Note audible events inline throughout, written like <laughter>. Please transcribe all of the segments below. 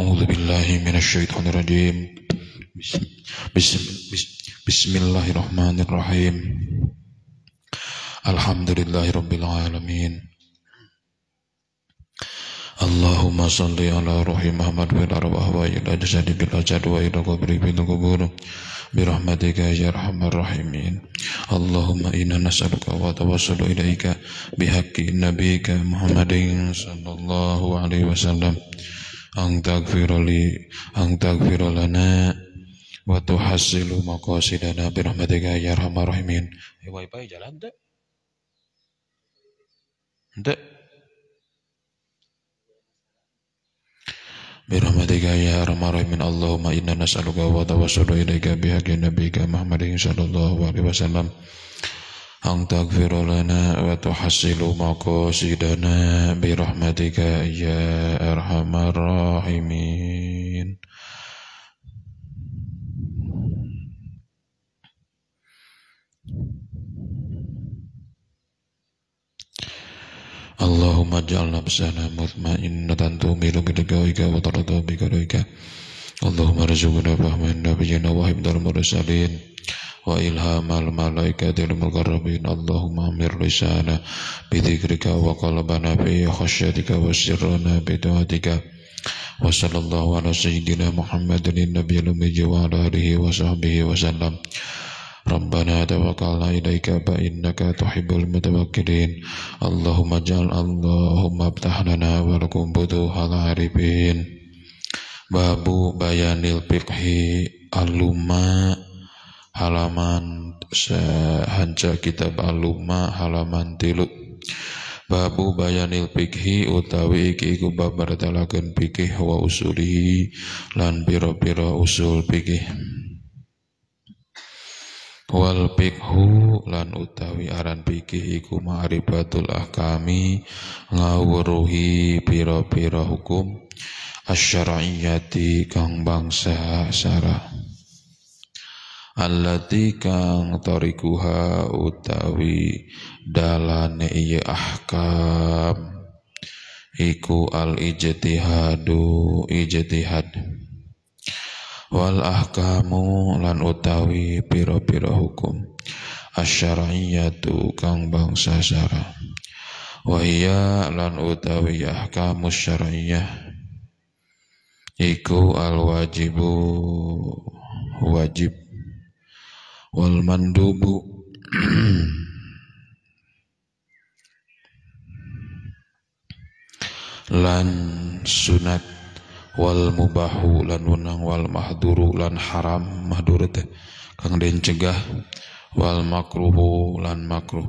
أعوذ بالله من الشيطان الرجيم بسم, بسم, بسم الله الرحمن الرحيم الحمد لله رب العالمين اللهم صل على روح محمد وإلى أرواح وإلى جسد بالأجد وإلى قبر بالقبور برحمتك يا أرحم الراحمين اللهم إنا نسألك وتوسل إليك بحق نبيك محمد صلى الله عليه وسلم ang tagfirali ang tagfiralana wa tuhasilu maqasidana bi rahmatika ya arhamar rahimin eh wifi jalan deh, deh. Birahmatika ya arhamar rahimin Allahumma inna nas'aluka wa tawassalu ilaika bihaqi nabiyyika Muhammadin sallallahu alaihi wasallam أن تغفر لنا وتحصل مقاصدنا برحمتك يا أرحم الراحمين اللهم اجعل نفسنا مطمئنة تؤمن بلقائك وترضى بقدرك اللهم ارزقنا فهم النبيين وحفظ المرسلين وإلهام الملائكة المقربين اللهم أمر لسانا بذكرك وقلبنا في خشيتك وسرنا بطاعتك وصلى الله على سيدنا محمد النبي الأمي وعلى آله وصحبه وسلم ربنا توكلنا إليك فإنك تحب المتوكلين اللهم اجعل اللهم افتح لنا ولكم فتوح العارفين باب بيان الفقه اللما halaman hanca kitab aluma halaman tilut babu bayanil pikhi utawi iki iku bab bertalaken fikih wa usulihi lan piro-piro usul pikih wal pikhu lan utawi aran pikhi iku ma'rifatul ahkami ngawuruhi piro-piro hukum asyariyati kang bangsa syara' allati kang tarikuha utawi dalane iya ahkam iku al ijtihadu ijtihad wal ahkamu lan utawi pira-pira hukum asyariyatu kang bangsa syara wahia lan utawi ahkamu syariyah iku al wajibu wajib wal mandubu lan sunat wal mubahu lan wenang wal mahduru lan haram mahdur teh kang den cegah wal makruhu lan makruh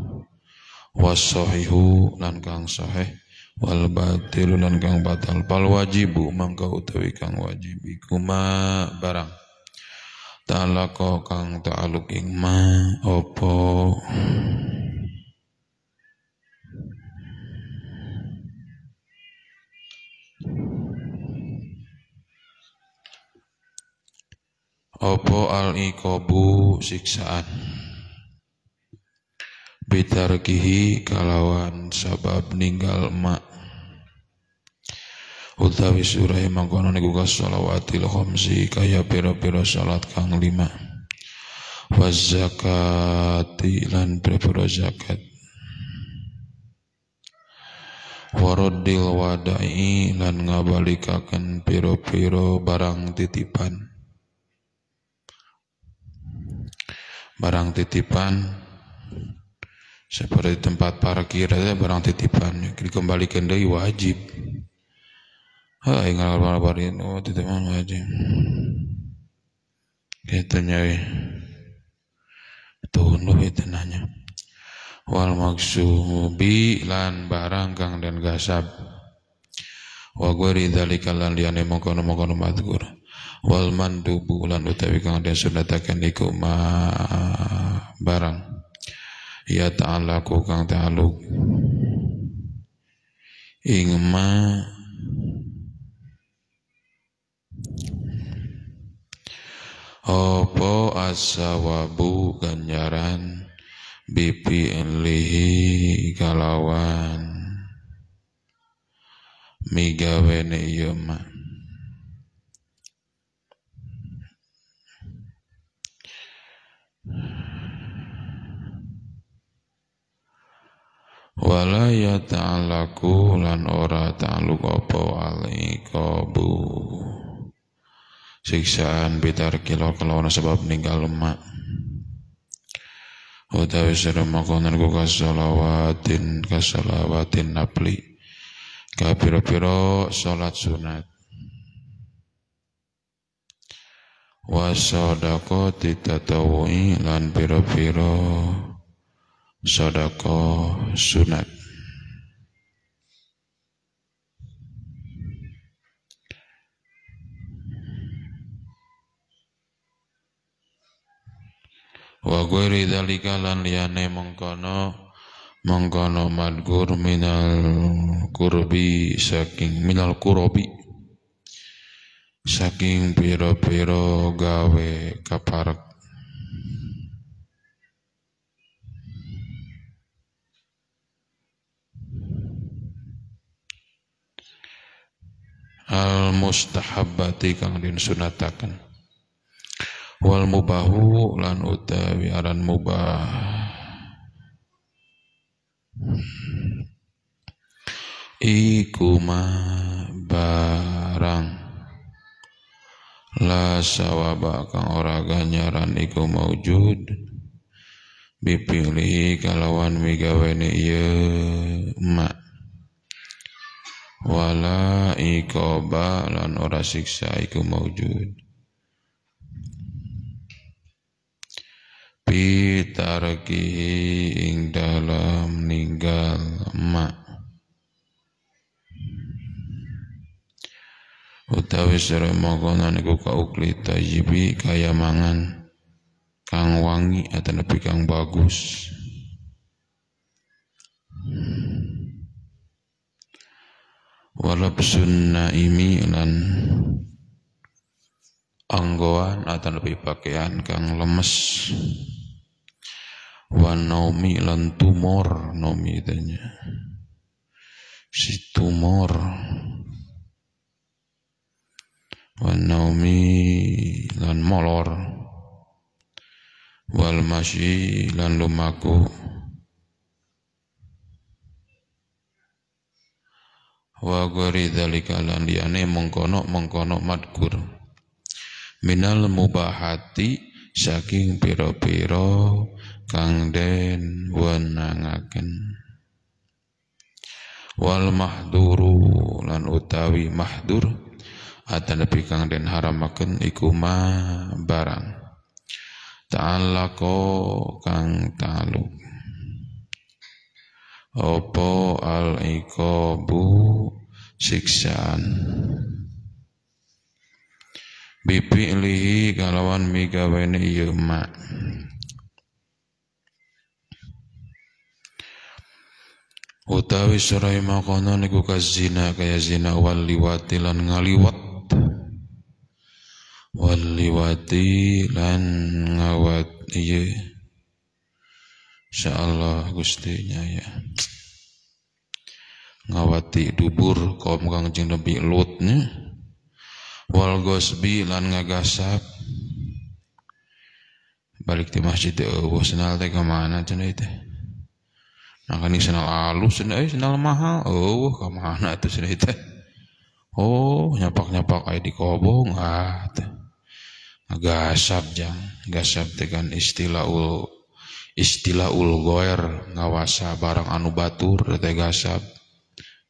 was sahihu lan kang sahih wal batilu lan kang batal pal wajibu mangka utawi kang wajib iku barang talaka kang ta'aluk ing ma opo opo al ikobu siksaan kihi kalawan sabab ninggal mak utawi surah mangkono niku kasolawatil khamsi kaya pira-pira salat kang lima wa zakati lan pira-pira zakat waradil wadai lan ngabalikaken pira-pira barang titipan barang titipan seperti tempat parkir ada barang titipan dikembalikan dari wajib Hai ingal kepala barin oh tidak mau aja? Kita gitu, nyari tuh lu itu nanya. Wal maksubi lan barang kang dan gasab. Wa gori dia nemu kono mau kono matgur. Wal mandu bulan utawi kang dan sudah takkan ma barang. Ya ta'ala kang ta'aluk. Ingma opo asawabu ganjaran bipi enlihi kalawan migawene iya walayat wala ya ta'alaku lan ora ta'aluk apa alikabu siksaan bitar kilo kelawan sebab ninggal lemak utawi sedo makonan ku kasalawatin kasalawatin napli kapiro-piro salat sunat wa sadaqati tatawu'i lan piro pira sedekah sunat wa ghairi dzalika lan liyane mengkono mengkono madgur minal kurbi saking minal kurobi saking piro-piro gawe kaparek al mustahabbati kang din disunataken wal mubahu lan utawi aran mubah iku ma barang la sawaba kang ora ganyaran iku maujud bipilih kalawan migawene ieu ma wala ikoba lan ora siksa iku maujud bitarkihi ing dalam ninggal mak utawi sira mangkonan iku kaukli tayyibi kaya mangan kang wangi atau nepi kang bagus Walap sunna imi lan anggoan atau lebih pakaian kang lemes Wan Naomi lan tumor nomi tanya si tumor Wan Naomi lan molor wal masyi lan lumaku wa gori dalika lan liyane mengkono mengkono madkur minal mubahati saking piro-piro kang den wenangaken wal mahduru lan utawi mahdur nepi kang den haramaken iku ma barang ko kang taluk opo al iqabu siksaan Bibi lihi kalawan ini iya mak utawi serai makono niku kazina kaya zina wal liwati lan ngaliwat wal liwati lan ngawat iya insyaallah gustinya ya ngawati dubur kaum kangjeng Nabi Lutnya wal gosbi lan ngagasap balik di masjid eueuh eh, sandal teh ka mana cenah teh nah kan sandal alus cenah sandal mahal eueuh oh, ka mana atuh cenah teh oh nyapak-nyapak aya di kobong ah teh ngagasap jang gasap teh kan istilahul istilah ul goer ngawasa barang anu batur teh gasap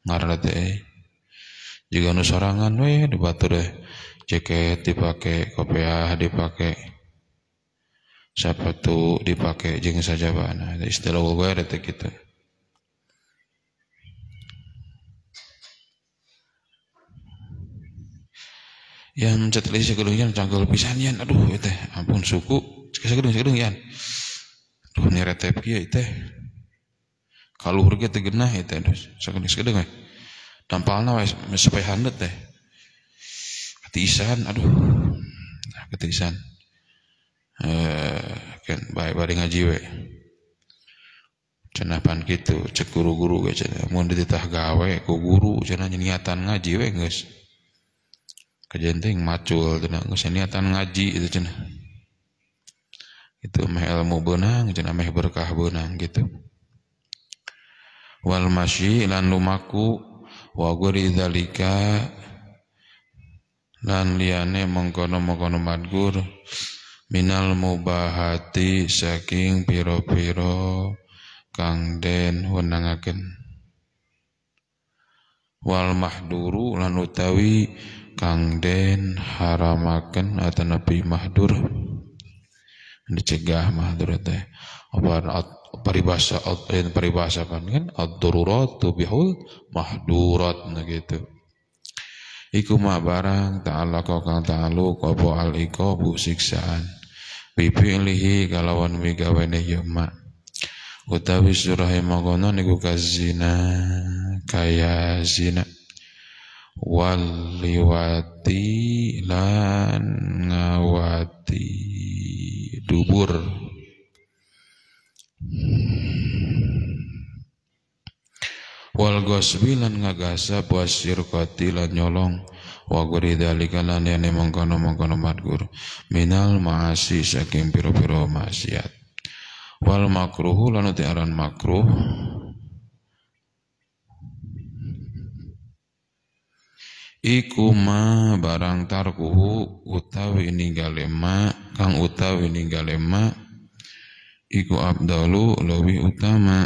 ngarana teh eh. juga nu sorangan weh, di batur deh jaket dipakai kopiah dipakai sepatu dipakai jeng saja bana istilah gue ada kita gitu. yang cetelis yang canggul pisan yan aduh teh ampun suku segedung segeluh yan aduh nyeretep ya teh Kalau hurga tegenah teh segedung segeluh segeluh ya tampalna sepeh handet teh ketisan aduh nah, ketisan eh kan baik bari ngaji we cenapan gitu cek guru-guru we cenah mun dititah gawe ku guru cenah niatan ngaji we geus kejenting macul cenah geus niatan ngaji itu cenah itu meh ilmu benang cenah meh berkah benang gitu wal masyi lan lumaku wa guri dzalika lan liyane mengkono-mengkono madgur minal mubahati saking piro-piro kang den wenangaken wal mahduru lan utawi kang den haramaken atau atanapi mahdur dicegah mahdur teh apa peribahasa peribahasa kan kan ad-darurat bihul mahdurat nah gitu iku ma barang ta'ala kang ta'aluk apa al bu siksaan bibilihi kalawan migawene ya ma utawi surahe mangkono niku kazina kaya zina Waliwati lan ngawati dubur hmm wal goswilan ngagasa ngagasa sirkoti lan nyolong wa guri dalika lan yang mengkono mengkono madgur minal maasi saking piro piro maasiat wal makruhu lan tiaran makruh Iku ma barang tarkuhu utawi ninggale kang utawi ninggale iku abdalu lebih utama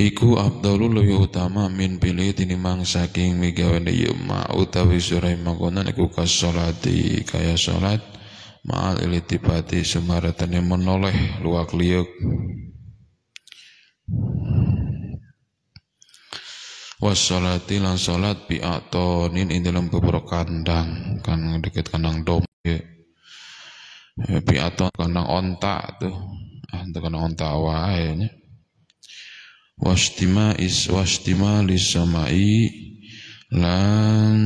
iku abdalu lebih utama min pilih mang saking migawene yu ma utawi surai magonan iku kas kasolati kaya solat ma'al ilitibati sumaratane menoleh luak liuk wassalati lan salat bi atonin in dalam beberapa kandang kan deket kandang dom ya. bi kandang ontak tuh ah kandang onta wae ya wastima is wastima lisamai lan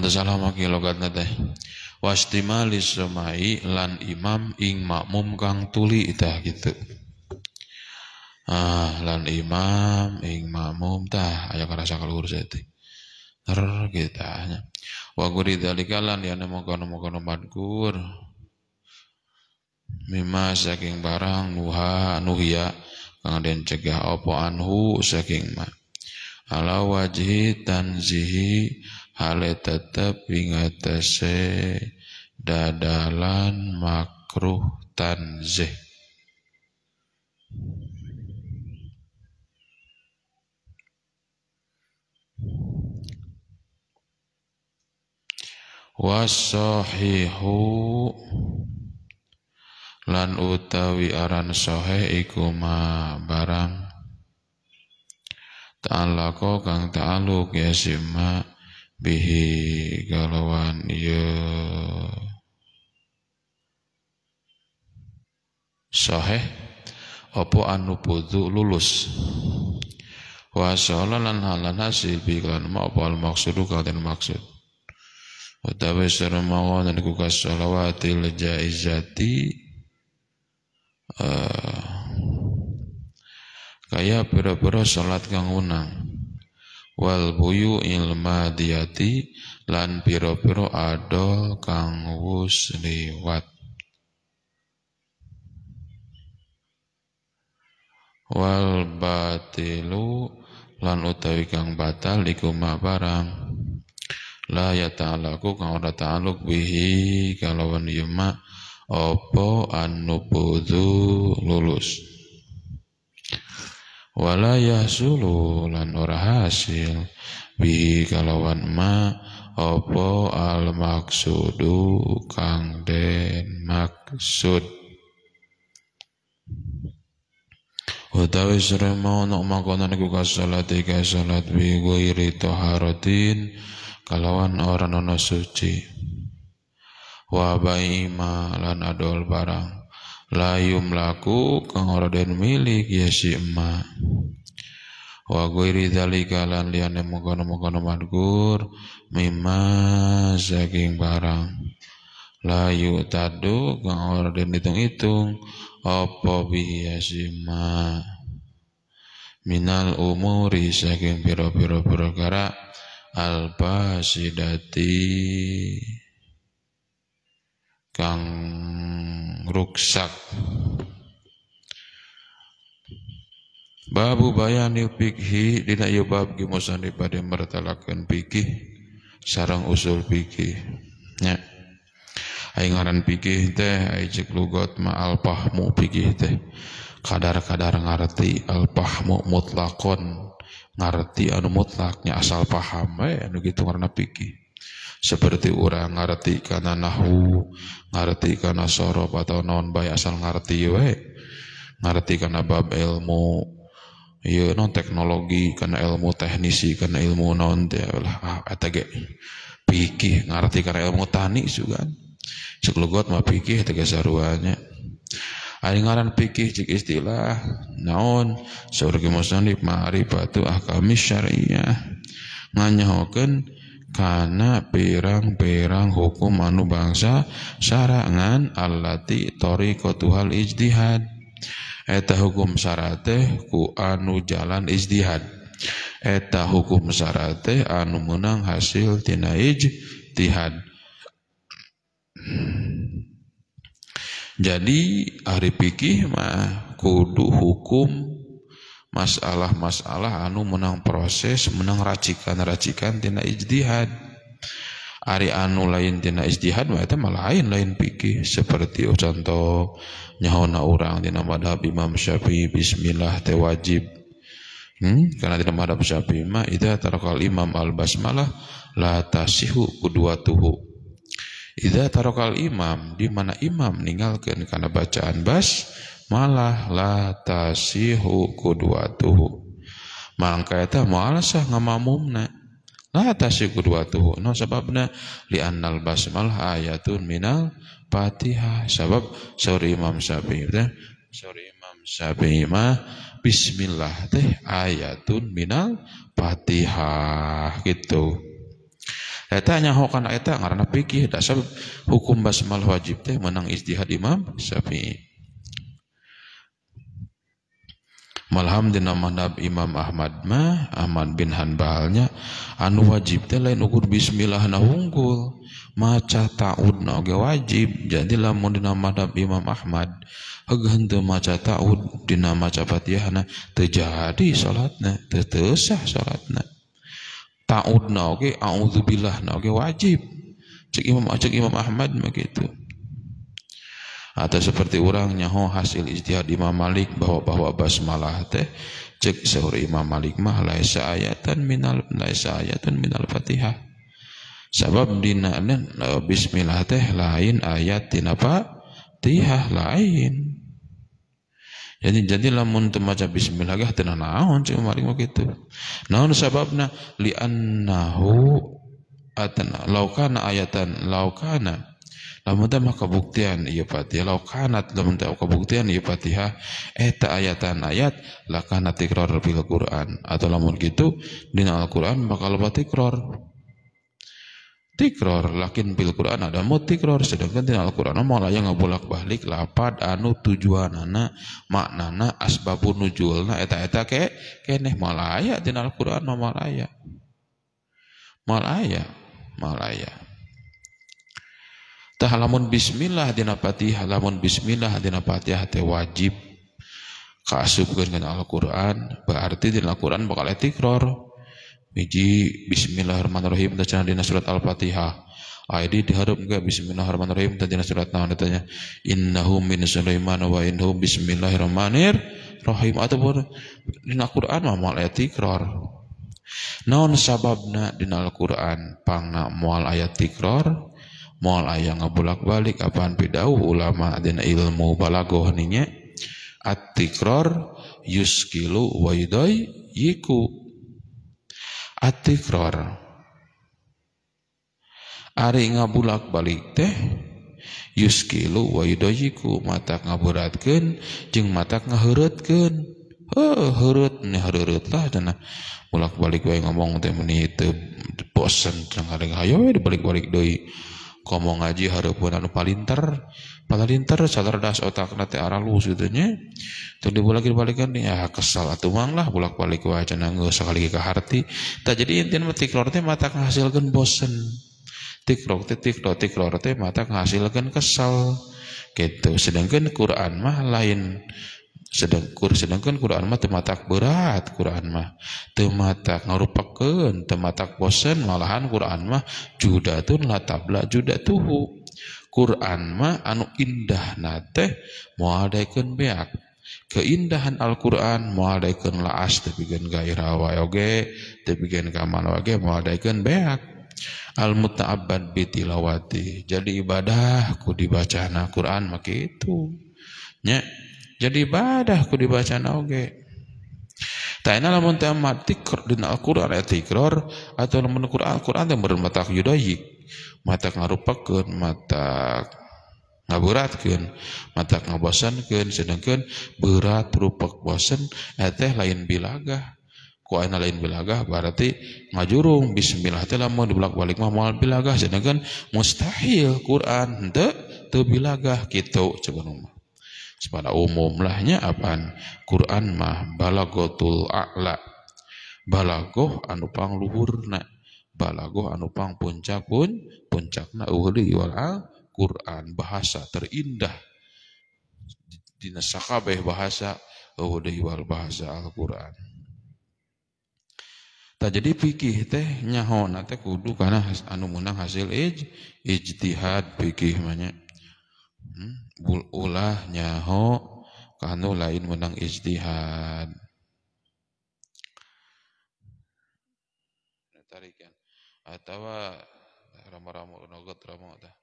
maki logat teh wastimali semai lan imam ing makmum kang tuli ita gitu ah lan imam ing makmum tah Ayo kerasa kalur jadi ter kita gitu hanya waguri dalika lan yana mengkono kono madkur mima saking barang nuha nuhya kang den cegah opo anhu saking ma ala wajhi tanzihi hale tetep ingatese dadalan makruh tanzih wasohihu lan utawi aran sohe iku ma barang ta'alako kang ta'aluk ya sima bihi galawan iya sahih apa anu budu lulus wa sholal lan halan hasil bi kan ma apa al maksudu kaden maksud utawi seramawa dan ku kasolawatil jaizati uh, kaya pira-pira salat kang unang wal buyu ilma diati, lan piro-piro ado kang wus liwat wal batilu lan utawi kang batal iku barang la ya ta'alaku kang ora ta'aluk bihi kalawan yuma opo an lulus wala yahsulu lan ora hasil bi kalawan ma opo al maksudu kang den maksud Utawi sira mau nok mangkonan iku kasalat iki salat bi ghairi taharatin kalawan orang ana suci wa ma lan adol barang layum iya laku kang ora den milik ya si ema wa ghairi dzalika lan liyane mengkono madgur mimma saking barang layu tadu kang ora den hitung-hitung apa ya si ema minal umuri saking pira-pira perkara al sidati kang ruksak Babu bayani pikhi dina ieu ya bab di pada bade martalakeun sarang usul fikih nya aing ngaran fikih teh aing cek lugat ma al mu fikih teh kadar-kadar ngarti al fahmu mutlakon ngarti anu mutlaknya asal paham eh anu gitu karena fikih seperti orang ngerti karena nahu ngerti karena sorof atau non bay asal ngerti we ngerti karena bab ilmu ya non teknologi karena ilmu teknisi karena ilmu non teh lah ah, eta pikih ngerti karena ilmu tani juga cek logot mah pikih teh saruanya Aingaran pikih cik istilah naon saurgi batu ma'rifatu ahkami syariah nganyahokan karena pirang-pirang hukum anu bangsa sarangan allati tuhal ijtihad eta hukum syarateh ku anu jalan ijtihad eta hukum syarateh anu menang hasil tina ijtihad jadi hari pikih mah kudu hukum masalah-masalah anu menang proses menang racikan-racikan tina ijtihad Ari anu lain tina ijtihad wa malah lain lain pikir seperti oh, contoh nyahona orang tina madhab Imam Syafi'i bismillah tewajib. wajib hmm? karena tina madhab Syafi'i ma idza tarakal Imam al-basmalah la tasihu tuhu Idza tarakal imam di mana imam ninggalkeun karena bacaan bas malah la tasihu kudwatuhu mangka eta moal sah ngamamumna la tasihu kudwatuhu no sababna li annal basmalah ayatun minal Fatihah sabab sorry Imam Syafi'i teh sorry Imam Syafi'i mah bismillah teh ayatun minal Fatihah gitu Eta nya hokan eta ngaranna pikir dasar hukum basmalah wajib teh menang istihad Imam Syafi'i. malham nama Nabi Imam Ahmad mah Ahmad bin Hanbalnya anu wajib teh lain ukur bismillah na hungkul maca ta'ud na oge wajib jadi lamun nama Nabi Imam Ahmad heuh maca ta'ud dina maca na teu jadi salatna teu teu sah salatna ta'ud na oge auzubillah na oge wajib cek Imam cek Imam Ahmad mah kitu atau seperti orang nyaho hasil ijtihad Imam Malik bahwa-bahwa basmalah teh cek sahur Imam Malik mah laisa ayatan minal laisa ayatan minal Fatihah sabab dina e, bismillah teh lain ayat tina Fatihah lain jadi jadi lamun teu maca bismillah gah teu naon cuma malik mah kitu. Naon sababna li annahu atana laukana ayatan laukana lamun teh mah kabuktian ieu pati law kanat lamun teh kabuktian ieu ha eta eh ayatan ayat la kanat tikrar bil Quran atau lamun gitu dina Al-Qur'an maka loba tikrar tikror lakin bil Quran ada mau tikror sedangkan di Al Quran mau yang ngabulak balik lapad anu tujuan tujuanana maknana asbabun na eta eta ke keneh malaya di Al Quran malaya malaya malaya Tah lamun bismillah dina Fatihah, lamun bismillah dina Fatihah teh wajib kaasupkeun kana Al-Qur'an, berarti dina Al-Qur'an bakal etikror Miji bismillahirrahmanirrahim teh dina surat Al-Fatihah. Aidi diharap enggak bismillahirrahmanirrahim tadi surat naon ditanya Innahu min sulaiman wa innahu bismillahirrahmanirrahim ataupun dina Quran mah moal ayat tikrar naon sababna dina Al-Qur'an pangna moal ayat tikror? moal aya ngabulak-balik apaan pidau ulama dina ilmu balagoh ninya at-tikrar yuskilu wa yudai yiku at-tikrar ari ngabulak-balik teh yuskilu wa yiku mata ngaburatkeun jeung mata ngaheureutkeun heuh heureut nih heureut lah dana nah. bulak balik wae ngomong teh meni teu bosen cenah kadang hayo we dibalik-balik deui komo ngaji hareupeun anu palinter palinter salerdas otakna teh aralus gitu nya teu dibolak-balikan ya kesal atuh mang lah bolak-balik wae cenah sekali sakali ka harti jadi intin mah tiklor teh mata ngahasilkeun bosen tiklor teh tiklor tiklor teh mata ngahasilkeun kesal gitu sedangkan Quran mah lain sedang kur sedangkan Quranmahmatatak berat Quran mah temata ngarupken temata bosen malahan Quran mah juda tunlah tabblak juda tuhhu Quran mah anu indah na muadaikan beak keindahan Alquran muadaikan laas tebiigen gaiwa Yoge teigen kamikan beak almutnaabbad Biti lawwaati jadi ibadahku dibacca na Quran mak itu nya Jadi ibadah ku dibaca oge. Tanya lamun teu mati di Al-Qur'an ayat tikrar atau lamun Qur'an Qur'an yang meureun matak yudayik. Matak ngarupakeun, matak ngaberatkeun, matak ngabosankeun sedangkan berat rupak bosan, eteh lain bilaga. Ku aina lain bilaga berarti ngajurung bismillah teh lamun dibelak balik mah moal bilaga sedangkan mustahil Qur'an henteu teu kita coba cenah rong pada umumlahnya apa Quran mah balaagotul alak balaagoh anupang luhurna balaagoh anupang puncakun puncakna uhwala Quran bahasa terindah dinaskabeh bahasawal bahasa Alquran tak jadifikih tehnya Hondu karena anang hasil ijtihad piihnya ulah nyaho kanu lain menang ijtihad tarikan ya. atawa ramo-ramo nogot ramo dah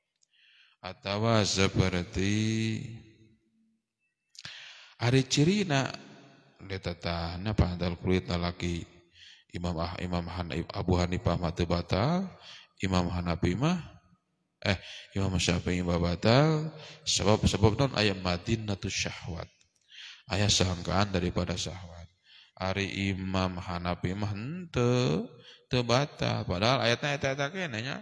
atawa seperti ada ciri nak letatahna pandal kulit laki Imam ah, Imam Hanif Abu Hanifah mati batal Imam Hanafi mah eh Imam Syafi'i batal, sebab-sebab non ayat madinatu syahwat. Ayah sangkaan daripada syahwat. Ari Imam Hanafi mah henteu te batal. Padahal ayatnya ayat-ayat eta kene nya.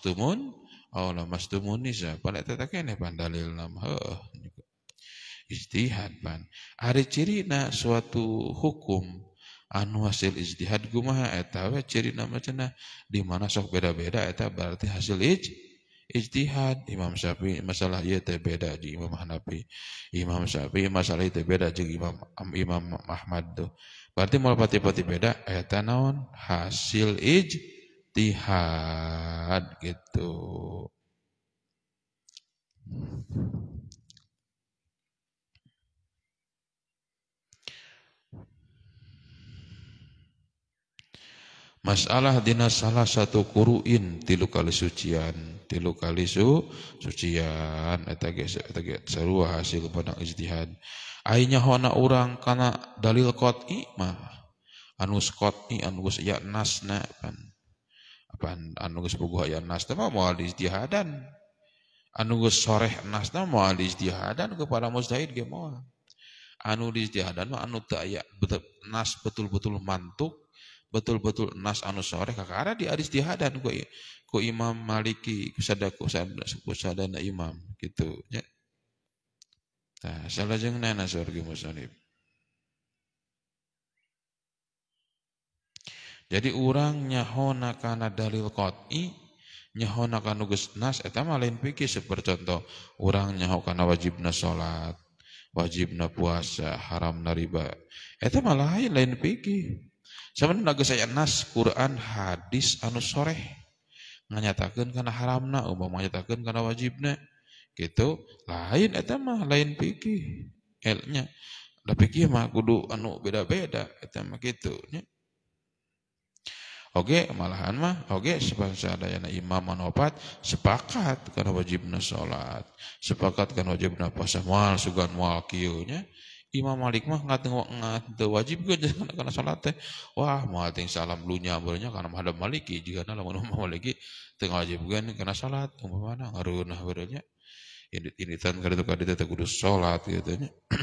tumun, Allah mas mastumun nisa. Padahal eta-eta kene pan dalilna mah heuh. pan. Ari cirina suatu hukum anu hasil ijtihad kumaha eta we ciri nama cenah di mana sok beda-beda eta berarti hasil ij ijtihad Imam Syafi'i masalah ieu teh beda jeung Imam Hanafi Imam Syafi'i masalah ieu teh beda jeung Imam Imam Ahmad tuh berarti moal pati-pati beda eta naon hasil ijtihad gitu Masalah dina salah satu kuruin tilu kali sucian, tilu kali su sucian eta ge hasil kepada ijtihad. Ainya hona urang kana dalil qat'i mah anu qat'i anu geus ya nasna pan. apa anu geus puguh ya nasna mah moal ijtihadan. Anu geus soreh nasna moal ijtihadan kepada mustahid ge moal. Anu ijtihadan mah anu teu aya nas betul-betul mantuk betul-betul nas anu sore karena di aris dihadan ku, ku imam maliki ku sadaku sadana imam gitu ya nah, salah jeng nana surgi musonib jadi orang nyahona karena dalil koti, nyahona karena nugas nas itu mah lain pikir seperti contoh orang nyahona karena wajibna salat wajibna puasa haram nariba, itu mah lain lain pikir Zaman naga saya nas Quran hadis anu soreh nganyatakan karena haramna umpama nyatakan karena wajibna gitu lain eta mah lain pikir elnya da pikir mah kudu anu beda-beda eta mah gitu nya Oke, malahan mah oke sebangsa seadanya imam manopat sepakat karena wajibna sholat sepakat karena wajibna puasa mal sugan mal kiyunya Imam Malik mah nggak tengok-nggak wajib gue karena <laughs> karena salat teh. Wah, mah ting salam lunya barunya karena hadap Maliki jika na lamun Imam Maliki teu ngawajibkeun karena salat umpamana nah barunya. Ini ini tan kada tukar dieu tak kudu salat gitu nya. <clears throat>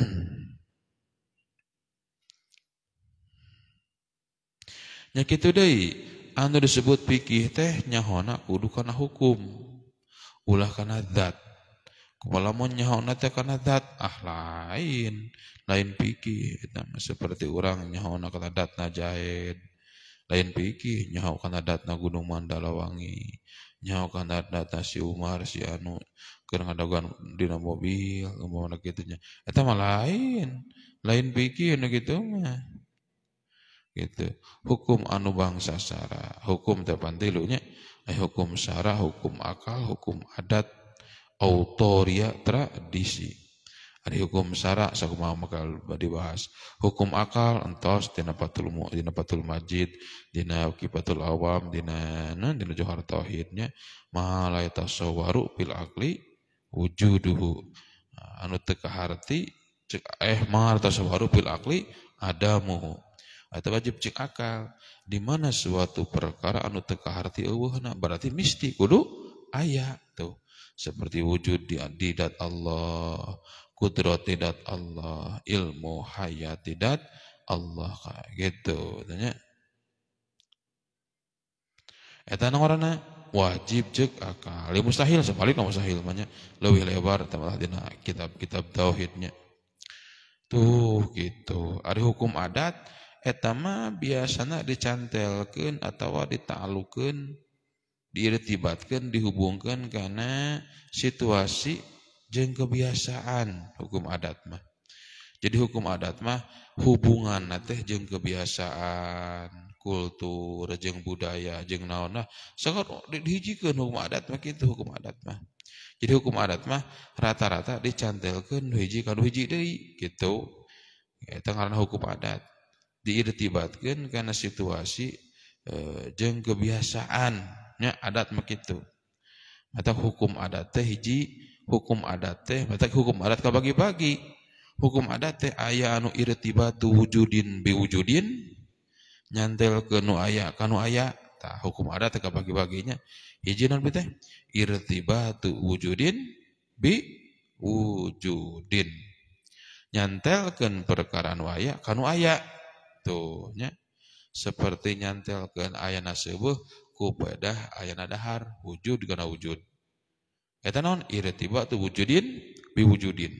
Nya kitu deh, anda disebut pikih teh nyahona kudu karena hukum, ulah karena zat. Walamun nyahona teh kana dat ah lain lain pikir gitu. seperti orang nyaho kana dat na jahit lain pikir nyahau kana dat na gunung wangi nyaho kana dat si Umar si Anu keur ngadaguan dina mobil umpama kitu nya eta mah lain lain pikir anu kitu mah gitu hukum anu bangsa sara hukum teh eh hukum sara hukum akal hukum adat autoria tradisi ada hukum syarak sahuma makal dibahas hukum akal entos dina patul mu dina patul majid dina kifatul awam dina nah, dina johar tauhidnya Malai la pil akli wujuduhu anu teu kaharti cek eh ma la pil fil akli adamuhu atau wajib cek akal di mana suatu perkara anu teu kaharti eueuhna berarti mistik kudu aya tuh seperti wujud di, adidat Allah, kudrat tidak Allah, ilmu hayat tidak Allah kayak gitu. Tanya. Eta orangnya wajib cek akal. Ya, mustahil sebalik mustahil banyak lebih lebar tambah dina kitab-kitab tauhidnya. Tuh gitu. Ada hukum adat etama biasanya dicantelkan atau ditaalukan diirtibatkan, dihubungkan karena situasi jeng kebiasaan hukum adat mah jadi hukum adat mah hubungan nate jeng kebiasaan kultur jeng budaya jeng naon nah sekarang dihijikan hukum adat mah itu hukum adat mah jadi hukum adat mah rata-rata dicantelkan hiji kalau hiji gitu eta ya, karena hukum adat diirtibatkan karena situasi eh, jeng kebiasaan adatnya adat begitu mata hukum adat teh hiji hukum adat teh mata hukum adat kabagi-bagi hukum adat teh aya anu irtibatu wujudin wujudin nyantel ke nu aya kanu aya tah hukum adat teh kabagi-baginya hiji naon teh irtibatu wujudin bi wujudin nyantelkeun perkara nu aya kanu aya tuh nya seperti nyantelkeun ayah nasibuh ku pedah ayana dahar wujud kana wujud eta naon tiba tu wujudin bi wujudin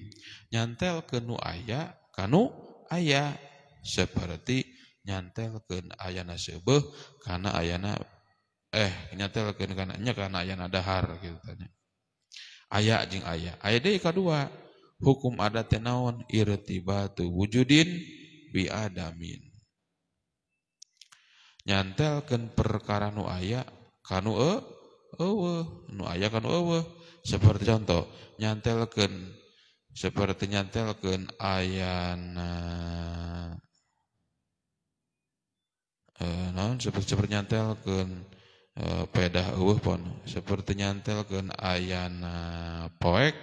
nyantel kenu nu aya kanu aya seperti nyantel ke ayana sebeh karena ayana eh nyantel ke nya karena ayana dahar gitu tanya aya jing aya aya deui kadua hukum adat teh naon irtibatu wujudin bi adamin nyatelkan perkara nu aya kan e, aya kan seperti contoh nyatelken seperti nyatel ke aya e, non nyatelkan e, pedah uh pun seperti nyatel ke aya poek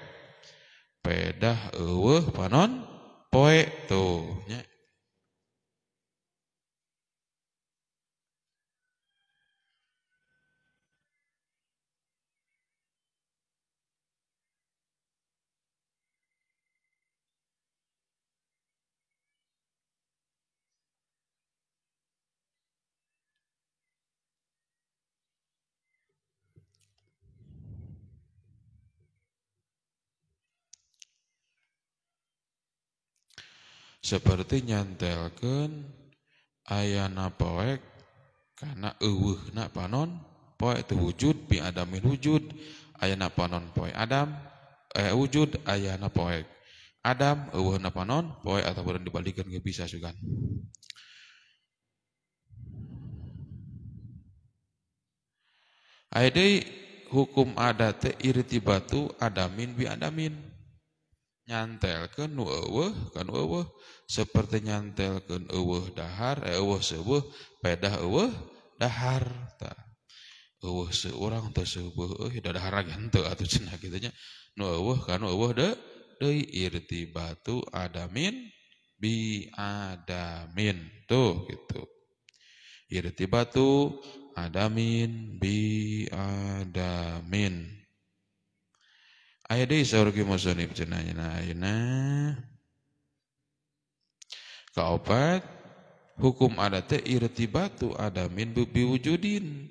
pedah uh panon poiek tuhnya seperti nyantelkan ayana poek karena uhuh nak panon poek wujud bi adamin wujud ayana panon poek adam eh, wujud ayana poek adam uhuh nak panon poek atau berani dibalikan ke bisa juga. Aidei hukum adat iritibatu adamin bi adamin nyantelkan kan eueuh kan uweh seperti nyantel nyantelkan uweh dahar eh uweh seueuh pedah uweh dahar ta eueuh seorang teu seueuh eh dah dahar lagi atau atau cina nya nu kan uweh de de irti batu adamin bi adamin tuh gitu batu adamin bi adamin Aya deui saureuh ki musonib cenah ayeuna Kaopat hukum adat teh irtibatu adamin biwujudin.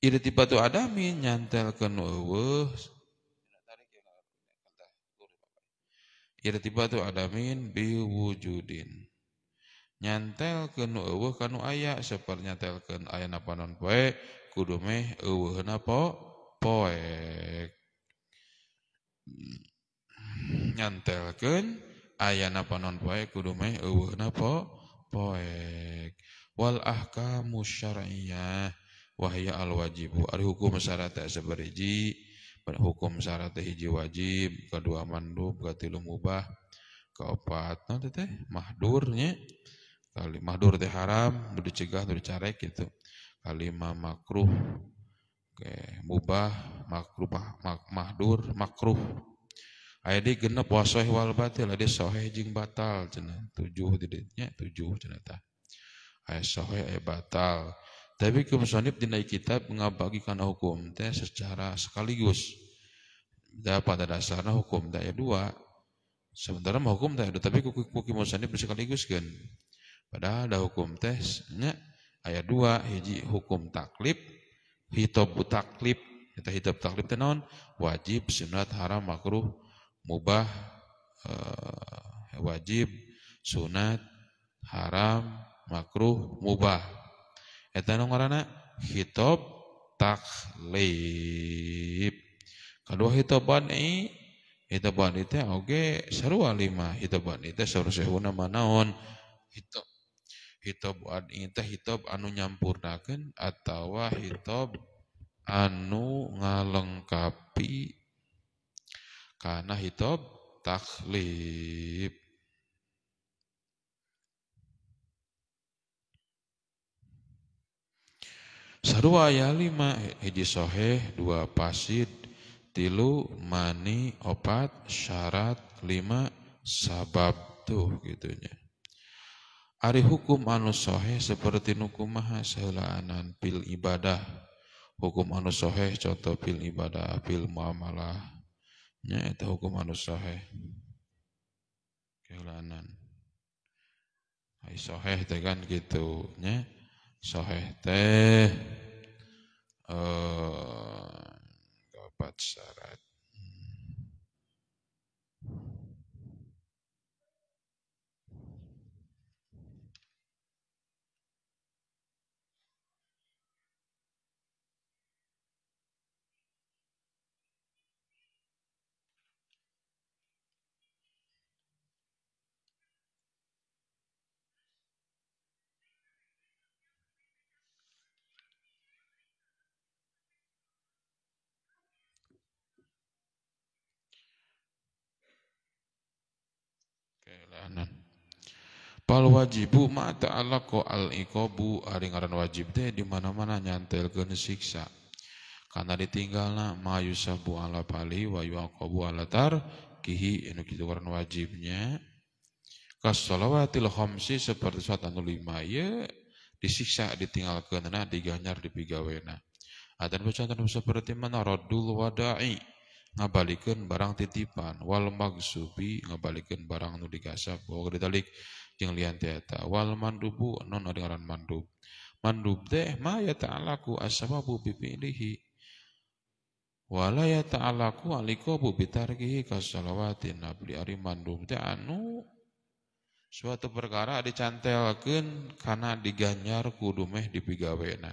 Irtibatu adamin nyantelkeun eueuh irtibatu adamin Nyantel Nyantelkeun eueuh kanu aya saper nyantelkeun aya napanon panon poe kudu meh eueuhna po poek kan ayana panon poe kudu meh uh po poek wal ahkamu syar'iyyah wahya al wajibu ari hukum syarat sabariji hukum syarat hiji wajib kedua mandub katilu mubah keopat non teh mahdurnya kali mahdur teh haram udah cegah udah carek gitu kalima makruh Oke, mubah, makruh, mak, mahdur, makruh. ayat di genep wasoh wal batil, ada sahih jing batal cina Tujuh tidaknya tujuh cina ta ayat sahih ayat batal. Tapi ke dinai kitab mengabagikan hukum teh secara sekaligus. Da pada dasarnya hukum teh dua. Sementara hukum teh ada tapi kuki-kuki musannif sekaligus kan. Padahal ada hukum teh ayat dua, hiji hukum taklip hitop taklif kita hitab taklif tenon wajib sunat haram makruh mubah e, wajib sunat haram makruh mubah eta nu hitop hitob taklif kedua hitoban i hitoban itu oge seru lima hitoban itu seru sehuna manaon hitob hitob an ite hitob anu nyampurnakan atau hitob anu ngalengkapi karena hitob taklif Sarua ya lima hiji soheh, dua pasid, tilu mani, opat, syarat, lima, sabab tuh gitunya. Ari hukum anu soheh seperti nukumaha sehelaanan pil ibadah. Hukum anu soheh contoh pil ibadah, pil muamalah. Ya, itu hukum anu soheh. Kehelaanan. Hai soheh teh kan gitu. Ya, soheh teh. Uh, dapat syarat keadaanan pal wajibu ma ko al ikobu ari ngaran wajib teh di mana-mana nyantel ke siksa karena ditinggalna ma yusabu ala pali wa yuqabu ala tar kihi ini anu kita ngaran wajibnya kas shalawatil khomsi seperti suatu anu lima ye disiksa ditinggal ditinggalkeunna diganyar dipigawena atau bacaan anu seperti mana radul wada'i ngabalikan barang titipan wal magsubi ngabalikan barang nu digasap wa ditalik jeung lian teh eta wal mandubu non mandub mandub teh ma ya ta'alaku asbabu bi fi'lihi wala ya ta'alaku alikobu bitarkihi kasalawatin nabli ari mandub teh anu suatu perkara dicantelkeun kana diganyar kudumeh dipigawena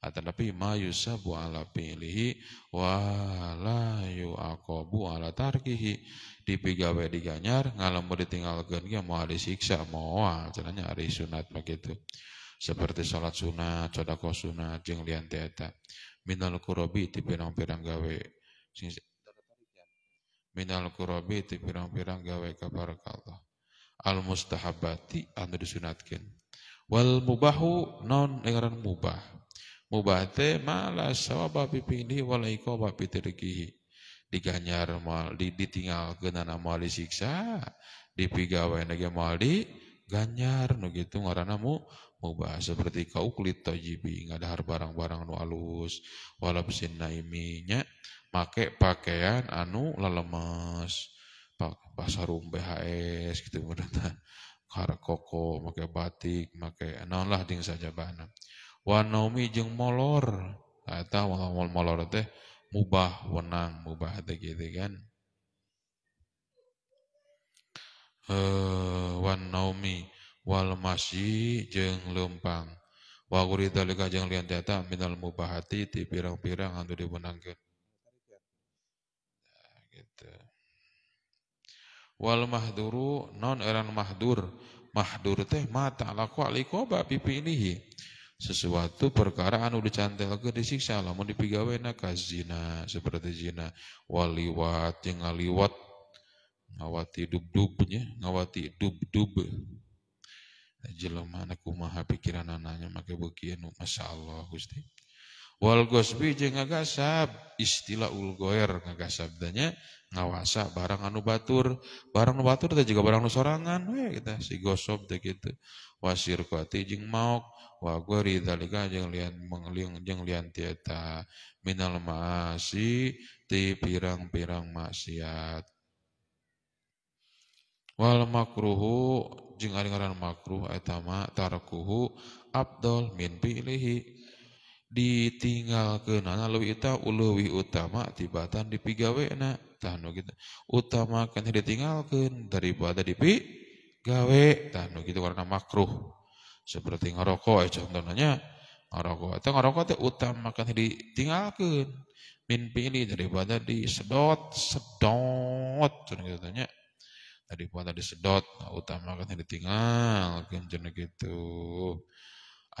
atau tapi ma yusabu ala pilihi wa la akobu ala tarkihi. Dipigawe diganyar ngalamu ditinggalkan gengi ya mau ada siksa moal ah, caranya hari sunat begitu. Seperti salat sunat, coda sunat jeng lian Minal kurobi di pirang-pirang gawe minal kurobi di pirang-pirang gawe kabar kalau, Al mustahabati anu disunatkeun. Wal mubahu non dengaran mubah mubate malas sawaba bi walai kau iqaba bi di diganyar mal di ditinggal ana siksa disiksa dipigawe nage mal di ganyar nu gitu ngarana mu mubah seperti kau kulit tajibi ngadahar barang-barang nu alus walabsin naiminya make pakaian anu pak pasarum BHS gitu berita <laughs> kara koko make batik make naon lah ding saja bana wanomi jeng molor mau molor teh mubah wenang mubah teh gitu kan eh wan Naomi wal masih jeng lempang wa guridalika jeng lian data minal hati ti pirang-pirang di anu diwenangkeun nah, gitu wal mahduru non eran mahdur mahdur teh mata laku alikoba pipi inihi sesuatu perkara anu ke disiksa lamun dipigaweuna ka zina seperti zina waliwat yang ngaliwat ngawati dub-dubnya ngawati dub-dub jelema anak kumaha pikiran anaknya make beuki anu, masya Allah, Gusti Wal gosbi jeng ngagasab istilah ulgoer ngagasab danya ngawasa barang anu batur barang anu batur teh juga barang anu sorangan we kita si gosop teh gitu wasir kuati jeng maok wa gori dalika jeng lian mengliung jeng lian tieta minal maasi ti pirang-pirang maksiat wal makruhu jeng ari makruh etama tarakuhu tarkuhu abdol min pilihi ditinggal nana lebih eta uleuwih utama tibatan di pigawe na tahu gitu utama kan dari daripada di pigawe tahu gitu karena makruh seperti ngerokok eh, contohnya ngerokok atau ngerokok itu utama kan ditinggalkeun ini dari daripada disedot sedot gitu tanya daripada disedot sedot nah, utama kan ditinggalkan jenis gitu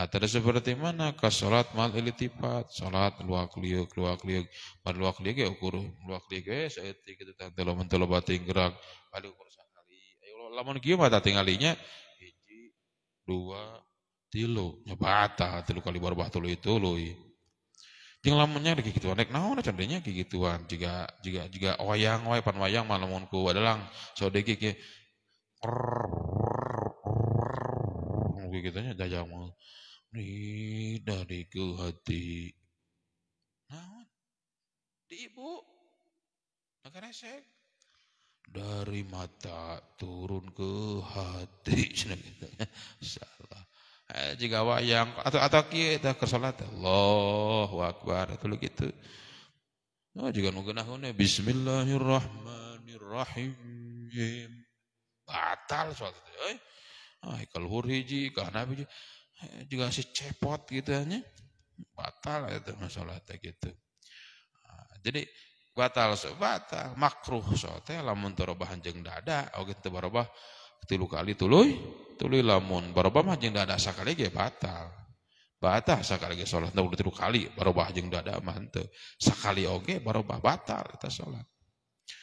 atau ah, seperti mana ke sholat mal elitipat, sholat luak liuk, luak liuk, mal luak liuk ya ukur, luak liuk ya saya tiga tiga telo mentelo bating gerak, kali ukur sekali. Ayo lo lamun kia mata tinggalinya, hiji, dua, tilo, nyebata, ya, tilo kali barbah tulu itu loi. i. Ting lamunnya ada kikituan, nek naon ada candanya kikituan, jika, jika, jika wayang, wayang, pan wayang, malamun ku, adalang, so deki ki, rrrr, dari ke hati. nah Di ibu. saya Dari mata turun ke hati. <laughs> Salah. Eh, jika wayang atau atau kita ke salat Allahu kalau gitu. Oh, jika nu geunah bismillahirrahmanirrahim. Batal suatu itu Eh, kalau hiji, kalau nabi juga si cepot gitu hanya batal itu masalah gitu. Ah, jadi batal so batal makruh so teh lamun terobah jeng dada oke itu berubah tilu kali tuluy tuluy lamun berubah mah dada sakali ge batal. Batal sakali sholat salat udah tilu kali berubah jeng dada mantu sekali Sakali berubah batal kita sholat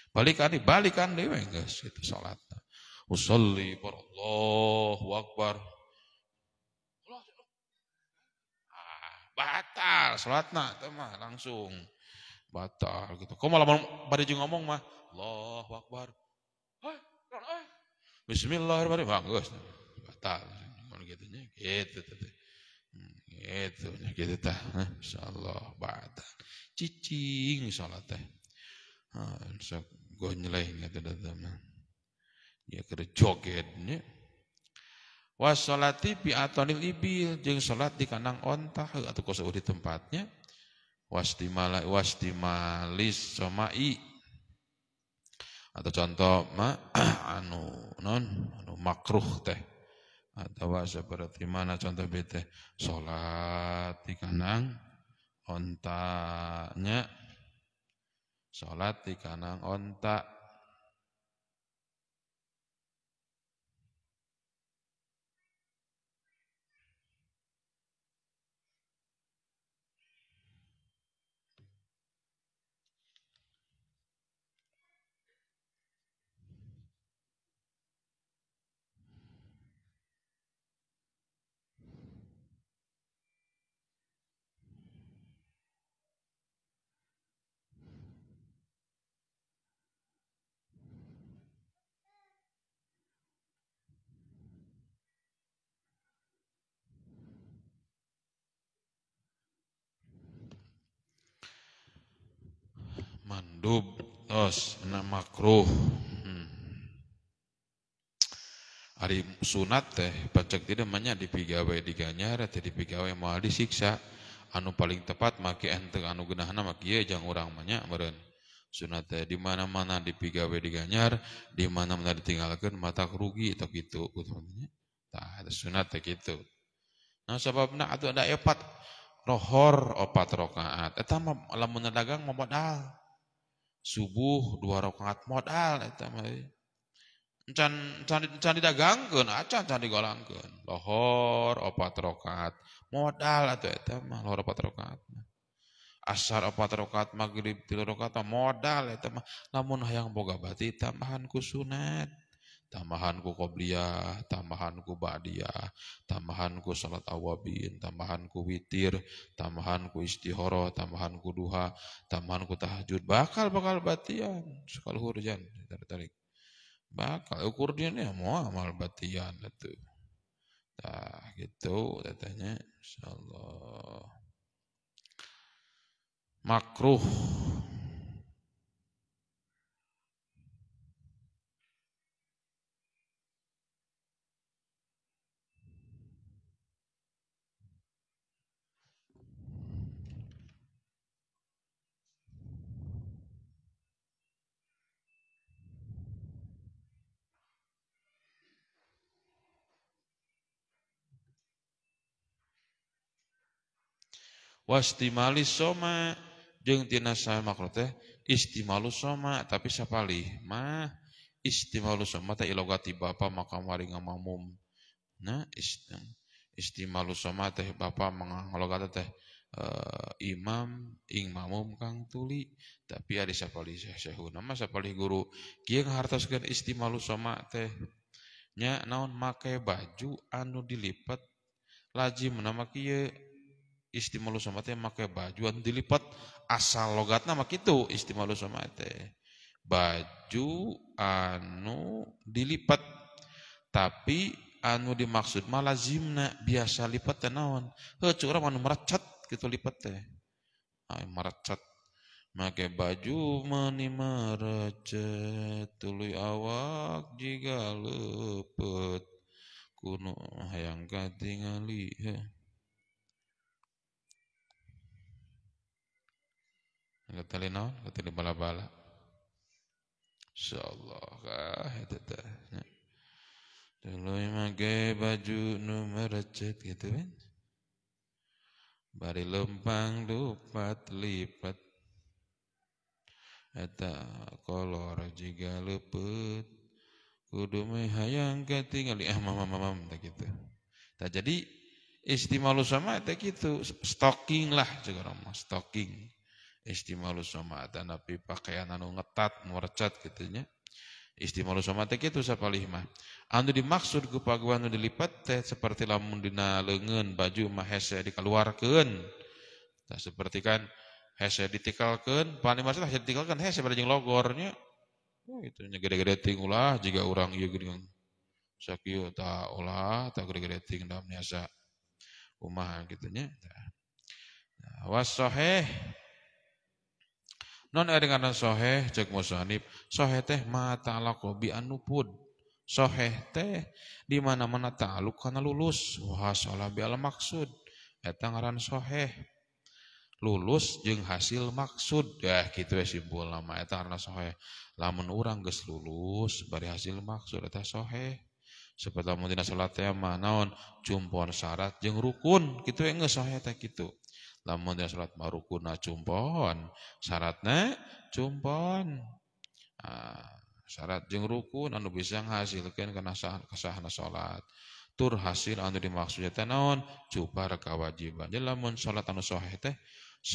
Balikan di balikan di geus itu sholat Usolli barallahu akbar. batal sholatna mah langsung batal gitu. Kok malah pada juga ngomong mah Allah wakbar Heh, Bismillahirrahmanirrahim. Bagus. Batal. gitu gitu nya. Gitu teh. Gitu. Hmm, gitu, gitu gitu teh. Insyaallah batal. Cicing salat teh. Ah, sok gonjleng gitu, eta mah. Dia ya, jogetnya wasolati bi atonil ibil jeng solat di kanang onta atau kosong di tempatnya Wasdimalis sama somai atau contoh ma <clears throat> anu non anu makruh teh atau seperti mana contoh bete solat di kanang ontanya solat di kanang ontak mandub tos na makruh hmm. Ari sunat teh pacak tidak manya dipigawe diganyar teh dipigawe moal disiksa anu paling tepat maki ente anu genahna nama ieu jang urang manya meren sunat teh di mana-mana di diganyar di mana-mana ditinggalkan mata kerugi atau gitu utamanya tah sunat teh gitu nah nak atau ada epat rohor opat rokaat etam mah lamun dagang mau modal subuh dua rakaat modal eta mah eh. can can can didagangkeun acan ah, can digolangkeun lohor opat rakaat modal atau eta mah lohor opat rakaat asar opat rakaat maghrib tilu rakaat modal eta mah lamun hayang boga bati tambahan ku sunat Tambahanku qobliyah, tambahanku ba'diyah, tambahanku salat awabin, tambahanku witir, tambahanku istihoro, tambahanku duha, tambahanku tahajud. Bakal bakal batian sekali hurjan tarik tarik. Bakal ukur dia nih mau amal batian itu. Nah gitu katanya. Insyaallah. Makruh wastimali soma jeng tina makro teh istimalu soma tapi sapali mah istimalu soma teh ilogati bapa makam waring mamum na istim istimalu soma teh bapa mangalogata teh uh, imam ing mamum kang tuli tapi ada sapali syekhu nama sapali guru harta sekian istimalu soma teh nya naon make baju anu dilipat laji nama kieu istimalu teh, make baju anu dilipat asal logatna mah kitu istimalu teh, baju anu dilipat tapi anu dimaksud mah lazimna biasa lipat teh naon heuh urang anu merecat kitu lipat teh ai merecat make baju meni merecet tuluy awak jiga leupeut kuno hayang katingali heuh Ngeteli naon? Ngeteli bala-bala. Insyaallah kah itu teh. Dulu make baju nu merecet gitu kan. Bari lempang dupat lipat. Eta kolor jiga lepet. Kudu hayang katingali ah mama mama tak gitu. Tak jadi istimalu sama tak gitu. Stocking lah juga orang stocking istimalu dan tapi pakaian anu ngetat merecat gitunya istimalu somata gitu siapa lima anu dimaksud ku paguan anu dilipat teh seperti lamun dina lengan baju mah hese dikeluarkeun tak seperti kan hese ditikalkeun paling maksud hese ditikalkeun hese pada jeng logornya oh, ya itu nya gede-gede ting ulah orang urang gede sakio ta tak ulah tah gede-gede ting dalam niasa umahan gitunya nah, Non ada ngaran soheh cek musanib. Soheh teh mata ta'alako bi anupud. Soheh teh di mana mana taluk karena lulus. Wah salah bi al maksud. Eta ngaran soheh. Lulus jeng hasil maksud. Ya gitu ya simpul nama. Eta ngaran soheh. Lamun orang ges lulus bari hasil maksud. Eta soheh. Seperti mungkin dina sholat teh mah naon. Jumpon syarat jeng rukun. Gitu ya nggak soheh teh gitu dia sholat marukuna cumpon syaratnya cumpon nah, syarat jeng rukun anu bisa ngahasilkan karena sah kesahana sholat. tur hasil anu dimaksudnya tenon, cupar cubar kewajiban jadi lamun salat anu sahih teh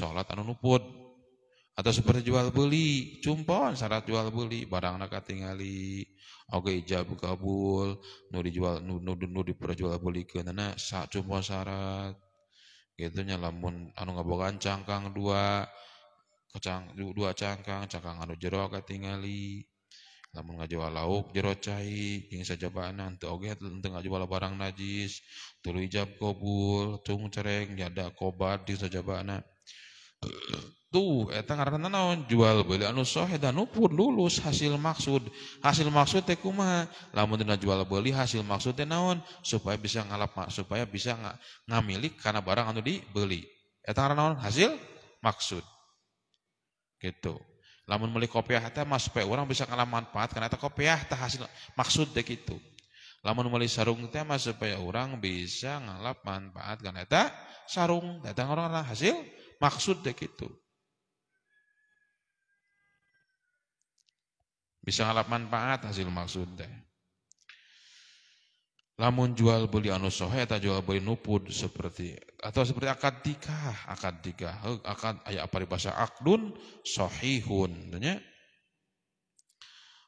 anu nuput. atau seperti jual beli cumpon syarat jual beli barang nak tingali oke ijab kabul nu dijual nu nu, nu diperjual beli ke nana sa cumpon syarat itunya lamun anubogan cangkang dua kocang dua cangkang cangkang anu jerotingali namun Jawa laut jerocahisabananget barang najis turhiijaab kabulbultung cereng ada kobat di sajaban tuh eta ngaranna naon jual beli anu sahih dan nupur lulus hasil maksud hasil maksud teh kumaha lamun dina jual beli hasil maksud teh naon supaya bisa ngalap supaya bisa ng ngamilik karena barang anu dibeli eta ngaranna naon hasil maksud gitu lamun meli kopiah teh mah supaya orang bisa ngalap manfaat karena eta kopiah teh hasil maksud teh gitu lamun meli sarung teh mah supaya orang bisa ngalap manfaat karena eta sarung eta -orang hasil maksud teh gitu Bisa ngalap manfaat hasil maksudnya, Lamun jual beli anu sohe atau jual beli nupud seperti atau seperti akad nikah, akad nikah, akad ayat apa di bahasa akdun sohihun, tanya.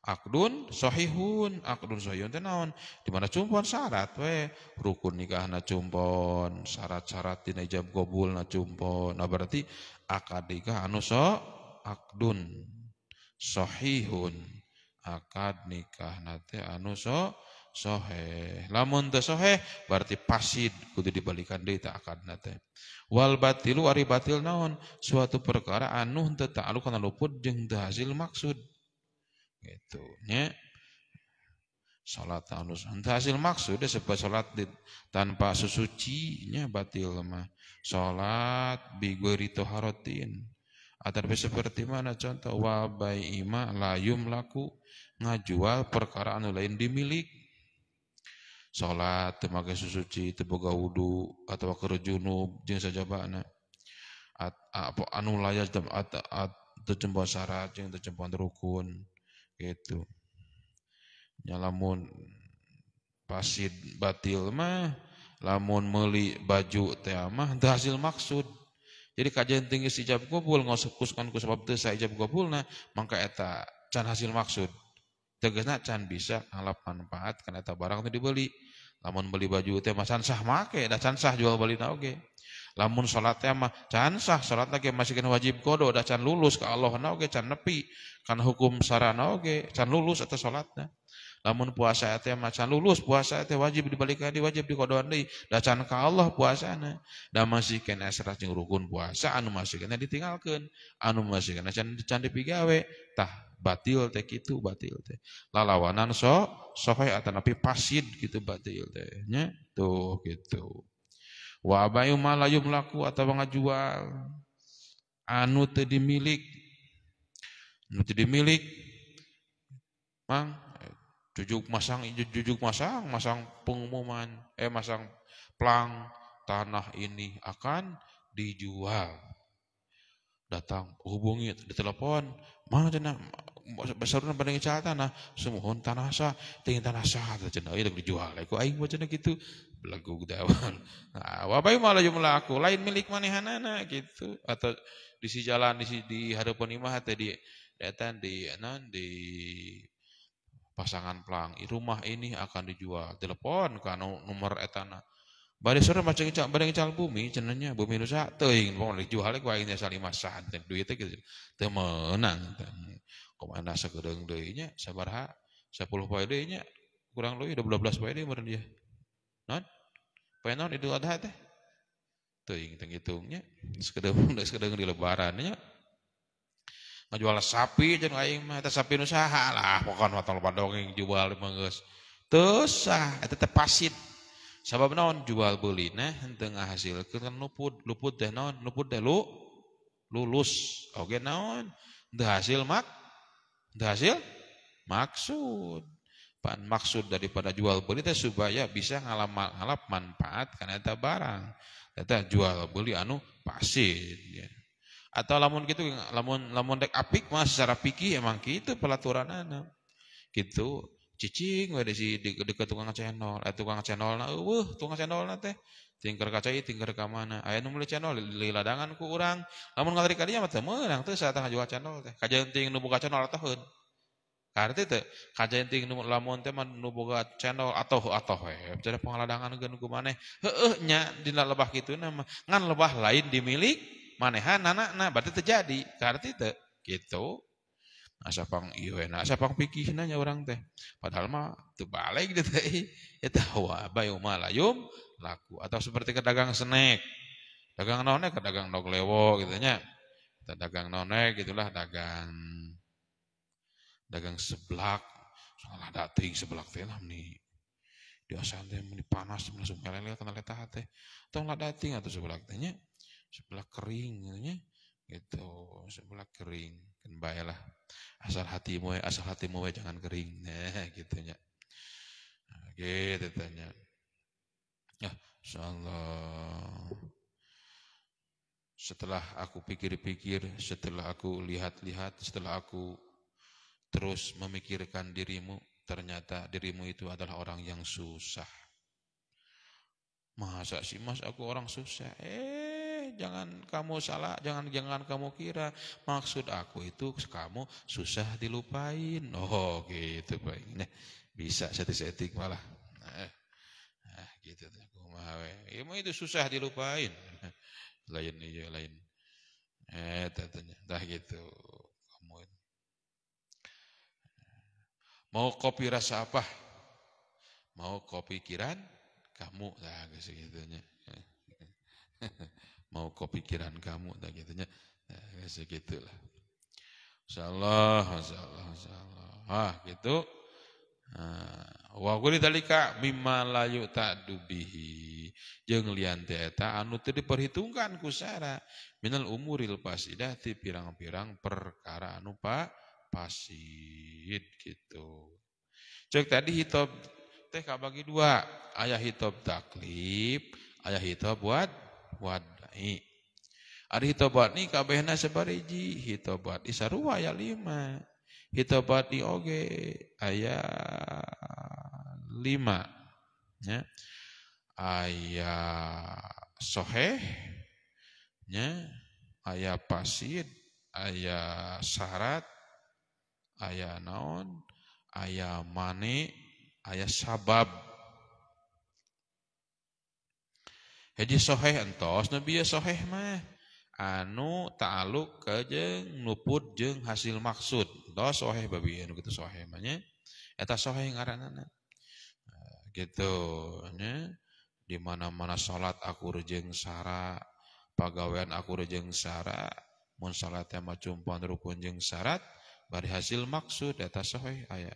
Akdun sohihun, akdun sohihun teh naon? Di mana cumpon syarat we, rukun nikah, na cumpon, syarat-syarat najab gobul, na cumpon. Nah berarti akad nikah anu so akdun sohihun akad nikah nate anu so soheh. Lamun teu soheh berarti pasid kudu dibalikan deui teh akad nate. Wal batilu ari batil naon? Suatu perkara anu teu ta'alluq kana luput jeung teu hasil maksud. Gitu nya. Salat anu teu hasil maksud ya sebab salat tanpa susucinya nya batil mah. Salat bi toharotin. Atau seperti mana contoh wa bai'ima layum laku ngajual perkara anu lain dimilik. Salat temake susuci teboga wudu atau keur junub jeung sajabana. At, apa anu layak dem at, at syarat jeung terjempa rukun gitu. Nyalamun pasid batil mah lamun meuli baju teh mah hasil maksud jadi kajian tinggi si ijab kabul ngosukuskan ku sebab teu ijab nah mangka eta can hasil maksud. Tegasna can bisa ngalap manfaat karena eta barang teu dibeli. Lamun beli baju teh mah can sah make, dah can sah jual beli oge. Lamun salat teh mah can sah salat lagi kena wajib kodo dah can lulus ke Allah na oge can nepi kan hukum sarana oge can lulus atau salatna namun puasa teh macan lulus puasa itu wajib dibalik deui wajib dikodoan deui dacan ka Allah Dan masih kena esrat yang rukun puasa anu kena ditingalkan anu kena can can dipigawe tah batil teh kitu batil teh. Lalawanan so atau atanapi pasid gitu batil teh nya. Tuh gitu, wah bayu malayum laku atau ngajual anu teh dimilik anu teu dimilik mang Jujuk masang, jujuk masang, masang pengumuman, eh masang plang tanah ini akan dijual. Datang hubungi di telepon, mana cenah besarnya pada ngecal tanah, semua tanah sah, tinggi tanah sah, cina itu iya, dijual. Aku aing macam gitu, belagu dawan. <laughs> Nah, yang malah jumlah aku, lain milik mana manehanana gitu atau di si jalan di si di hadapan imah atau di datang di non di pasangan pelang rumah ini akan dijual telepon ke nomor etana bari sore macam ical bari ical bumi cenanya bumi nusa teuing pong dijual ini aing salima sah teh duit teh teu meunang segedeng sakedeung deui nya sabaraha 10 poe deui nya kurang leuwih 12 poe deui meureun dia non poe non idul adha teh teuing ngitungnya <laughs> segedeng, segedeng di lebaran nya Jual sapi jeung aing mah eta sapi nu saha lah pokokan watang loba dongeng jual mah geus teu sah eta teh pasit sabab naon jual beli nah henteu ngahasilkeun kan luput luput teh naon luput teh lu lulus oge naon teu hasil mak teu hasil maksud pan maksud daripada jual beli teh supaya bisa ngalap ngalap manfaat karena eta barang eta jual beli anu pasit ya. Atau lamun gitu lamun lamun dek apik mah secara pikir emang gitu pelaturan Gitu cicing we si de, dekat tukang channel eh tukang channel na eueuh tukang channel na teh tingker kaca i tingker ka mana aya nu meuli channel di ladangan ku urang lamun ngalari ka dia mah teu meunang teu satah jual channel teh kajian ting nu buka channel ataheun Karena teh kajian ting nu lamun teh mah nu boga channel atau atau we cara pengaladangan geun ku maneh heueuh nya dina lebah kitu nama ngan lebah lain dimilik manehan anakna berarti terjadi karti itu gitu asa nah, pang iya enak asa pang nanya orang teh padahal mah tuh balik gitu teh eta ya wa bayu malayum laku atau seperti ke snack dagang nonek, ke dagang dog lewo gitu nya dagang nonek gitulah dagang dagang seblak salah dating seblak teh lah nih di asan teh panas langsung kalian lihat kena lihat teh atau lah dating atau seblak tehnya sebelah kering gitu ya gitu sebelah kering kan baiklah asal hatimu ya, asal hatimu ya jangan kering nah gitu, nah, gitu ya gitu tanya ya Allah insyaallah setelah aku pikir-pikir setelah aku lihat-lihat setelah aku terus memikirkan dirimu ternyata dirimu itu adalah orang yang susah masa sih mas aku orang susah eh jangan kamu salah, jangan jangan kamu kira maksud aku itu kamu susah dilupain. Oh, gitu baik. bisa setik-setik malah. Nah, gitu tuh kumaha ya, itu susah dilupain. <laughs> Lain iya lain. Eh, tentunya. Dah gitu. Kamu Mau kopi rasa apa? Mau kopi kiran? Kamu. Nah, segitunya. <laughs> mau kau pikiran kamu dan gitunya ya, eh, segitulah insyaallah insyaallah insyaallah ah gitu ah, wa quli talika mimma la yu'tadu bihi jeung lian teh eta anu teu diperhitungkan ku sara minal umuril ti pirang-pirang perkara anu pa pasid gitu cek tadi hitop teh kabagi dua ayah hitop taklif ayah hitop buat, buat baik. Ari hitobat ni kabehna sabariji hitobat isarua ya lima. Hitobat ni oge aya lima. Ya. Aya soheh. Ya. Aya pasid. Aya syarat. Aya naon. Aya mani. Aya sabab. E entos Nabi anu taluk kejeng nuput jeng hasil maksud do ba gitu dimana-mana salat akujeng sarat pegawaian akurejeng samun salat temaon rukun jeng syarat bari hasil maksudsho aya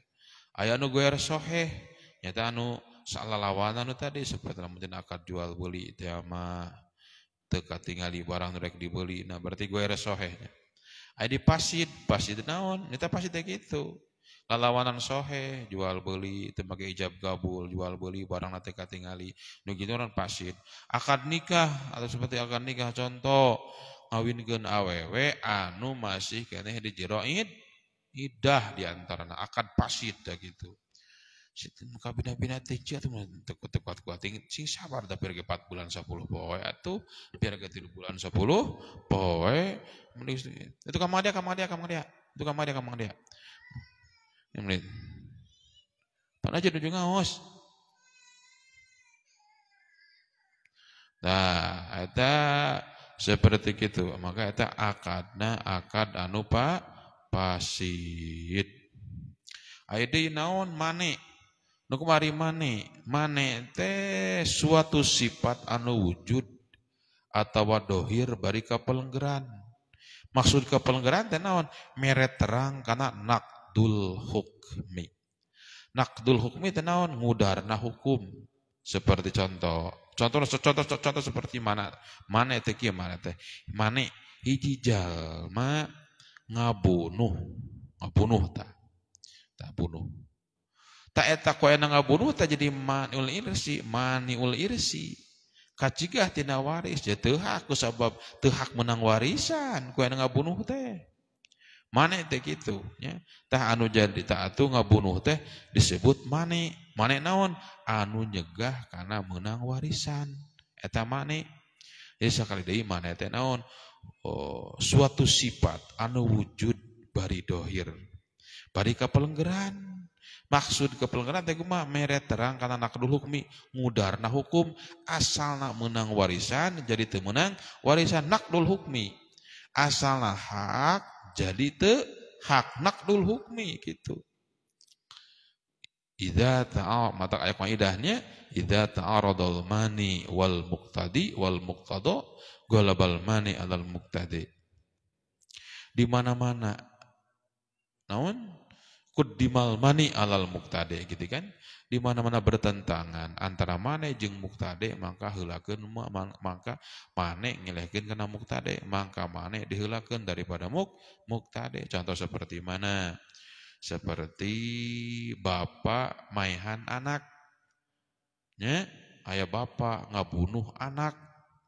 ayau guearshoheh nyata anu salah lawan anu tadi seperti mungkin akad jual beli teh ma teka tingali barang rek dibeli nah berarti gue resoheh di pasid, pasid naon, nyata pasid kayak gitu. Lalawanan sohe, jual beli, tembaga ijab gabul, jual beli, barang nate katingali. Nu gitu orang pasit Akad nikah atau seperti akad nikah contoh gen aww anu masih di dijeroid idah diantara, antara akad pasit dek gitu kabina bina teja atau tekut tekut kuat tinggi si sabar tapi pergi empat bulan sepuluh poe atau biar ke tiga bulan sepuluh poe itu kamu dia kamu dia kamu dia itu kamu dia kamu dia yang melihat pernah jadi juga os nah ada seperti itu maka itu akadna akad anupa pak pasit Aidi naon manik Nuk mari mane, mane teh suatu sifat anu wujud atau dohir bari kapelenggeran. Maksud kapelenggeran teh naon? Mere terang karena nakdul hukmi. Nakdul hukmi teh naon? Ngudarna hukum. Seperti contoh, contoh contoh contoh contoh seperti mana? Mane teh kieu mane teh? Mane hiji jalma ngabunuh, ngabunuh ta. Tak bunuh eta koena ngaburu tak jadi maniul irsi maniul irsi kacigah tina waris ya hak ku sabab hak menang warisan koena ngabunuh teh mane teh gitu ya tah anu jadi tah atuh ngabunuh teh disebut mani. mane naon anu nyegah karena menang warisan eta mani? jadi sekali deui mane teh naon oh, suatu sifat anu wujud bari dohir bari kapelenggeran maksud kepelenggaran teh mah mere terang karena nak dulu hukmi mudar nah hukum asal nak menang warisan jadi temenang warisan nak dulu hukmi asal nak hak jadi te hak nak dulu hukmi gitu Ida ta'al mata ayat maidahnya Ida rodol mani wal muqtadi wal muqtado golabal mani alal muqtadi di mana-mana namun Kudimal mani alal muktade gitu kan. Di mana-mana bertentangan antara mane jeng muktade maka hilakan maka mane ngilehkeun kena muktade, maka mane dihilakan daripada muk muktade. Contoh seperti mana? Seperti bapak maihan anak. Ya, ayah bapak ngabunuh anak.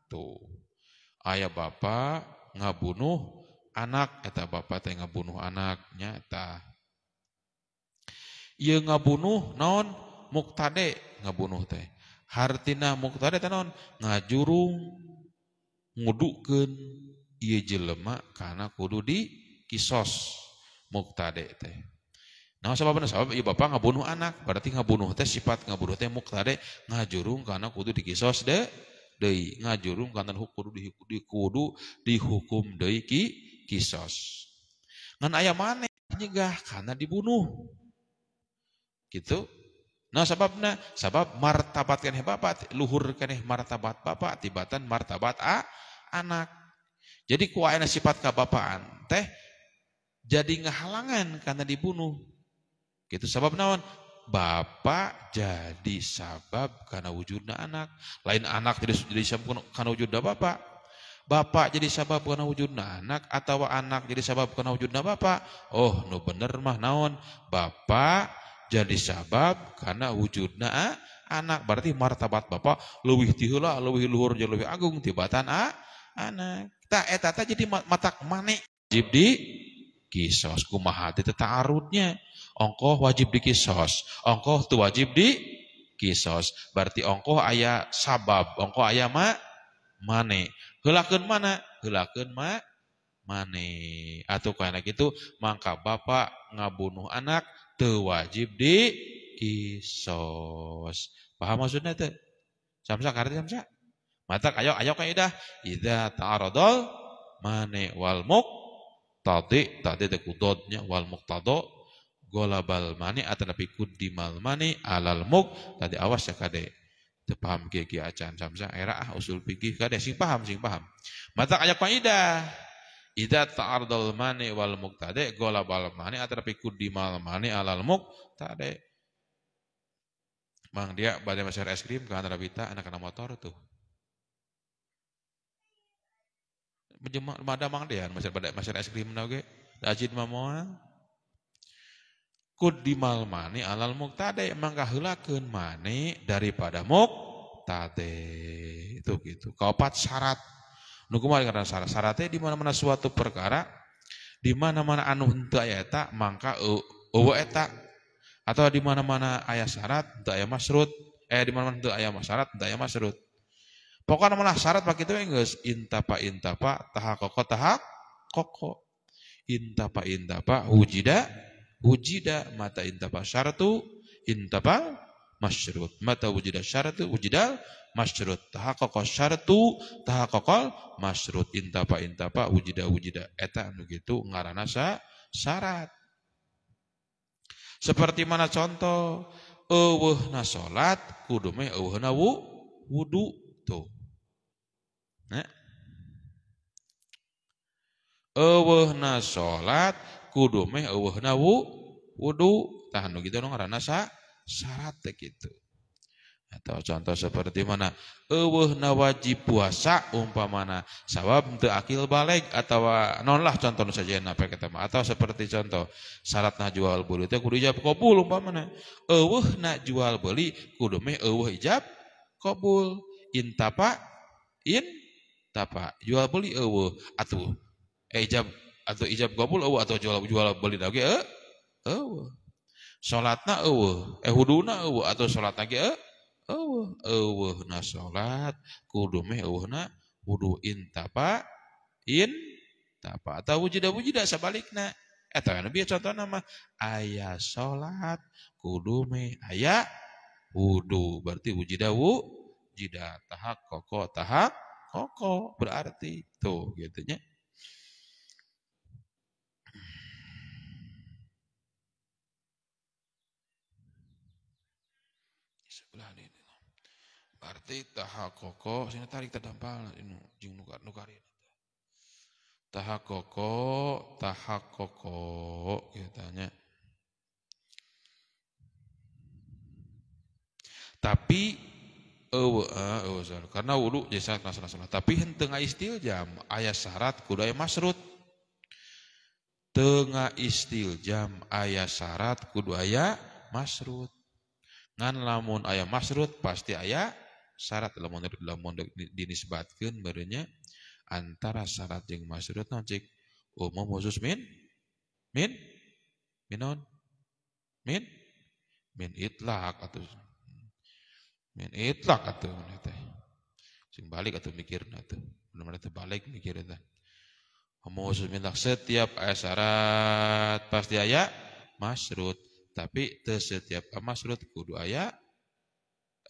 Tuh. Ayah bapak ngabunuh anak eta bapak teh ngabunuh anaknya tah ia ngabunuh non Muktade ngabunuh teh. Hartina muktade teh non Ngajurung ngudukkan ia jelema karena kudu di kisos muktade teh. Nah, sebabnya sebab ibu bapak ngabunuh anak, berarti ngabunuh teh sifat ngabunuh teh muktade ngajurung karena kudu di dikisos deh dei ngajurung karena hukum di kudu dihukum dei ki kisos. Ngan ayam mana nyegah karena dibunuh. Gitu. Nah sebabnya, sebab martabat kan bapak, luhur kan martabat bapak, tibatan martabat a anak. Jadi kuaina sifat kabapaan teh jadi ngehalangan karena dibunuh. Gitu sebab naon? Bapak jadi sabab karena wujudnya anak. Lain anak jadi jadi sabab karena wujudna bapak. Bapak jadi sabab karena wujudnya anak atau anak jadi sabab karena wujudnya bapak. Oh, nu no bener mah naon? Bapak jadi sabab karena wujudna ah, anak berarti martabat bapak lebih tihula lebih luhur jadi lebih agung tibatan a ah, anak tak etata eh, jadi matak manik wajib di kisos kumaha teh arutnya ongkoh wajib di kisos ongkoh tu wajib di kisos berarti ongkoh ayah sabab ongkoh ayah ma mane helakeun mana helakeun ma mane atau kayak gitu mangka bapak ngabunuh anak teu wajib di kisos. Paham maksudnya teh? Samsa karena samsa. Mata ayo ayo dah. Ida ta'aradal mane walmuk muk tadi tadi tekudodnya wal tado golabal mani atanapi kudimal mani alal muk tadi awas ya kade teu paham kieu acan samsa era ah usul pikir kade sing paham sing paham mata ayo kaidah Idat ta'ardal mani wal gola bal mani atrapi kudimal mani alal tade Mang dia badai masyar es krim ke antara bita anak-anak motor tuh. Menjemak ada mang dia masyar badai masyar es krim nauge. Dajid mamoa. Kudimal mani alal muqtadi mangka heulakeun mani daripada tade Itu gitu. Kau pat syarat Nukumah karena syarat. Syaratnya di mana-mana suatu perkara, di mana-mana anu henteu aya eta, mangka eueuh eta. Atau di mana-mana aya syarat, henteu aya masrut. Eh di mana-mana henteu aya syarat, henteu aya masrut. Pokoknya malah syarat pak itu inta pak inta pak, tahak kokoh kokoh, tahak, inta pak Intapa intapa hujida hujida mata inta pak syarat intapa inta pak, masrut, Mata syarat syaratu hujida masyrut. tahakokol syartu, tahakokol masyrut. Intapa intapa wujida wujida. Eta begitu ngarana sa syarat. Seperti mana contoh? na salat kudu meh na wu, wudu tuh. Nah. na salat kudu meh na wu, wudu. Tahan gitu nu ngaranna sa syarat gitu. Atau contoh seperti mana? Eueuh na wajib puasa umpamana sawab teu akil balik atau non lah contoh saja sajaena kata Atau seperti contoh na jual beli teh kudu ijab kabul umpamana. Eueuh na jual beli kudu meh eueuh ijab in Intapa in tapa jual beli eueuh atuh eh, ijab atau ijab kabul eueuh atau jual jual beli lagi ge eh, eueuh. Salatna eueuh, eh huduna eueuh atau salat lagi eueuh eueuh eueuhna salat kudu meh eueuhna wudu intapa in tapa atau wujida wujida sabalikna eta eh, kana bieu ya contohna mah aya salat kudu meh aya wudu berarti wujida wujida tahak koko tahak koko berarti tuh gitu nya nati tahakoko sini tarik terdampal, ini jing nukar nukari tahakoko tahakoko katanya ya tapi ewa, ewe karena wudhu syarat nasional nasional tapi istil istiljam ya, ayat syarat kudu ayat masrut tengah istiljam ya, ayat syarat kudu ayat masrut ngan lamun ayat masrut pasti ayat syarat lamun lamun dinisbatkan barunya antara syarat yang masyurut non umum khusus min min minon min min itlak atau min itlak atau teh sing balik atau mikir atau benar teh balik mikir itu umum khusus min setiap ayat syarat pasti ayat masrut tapi setiap masrut kudu ayat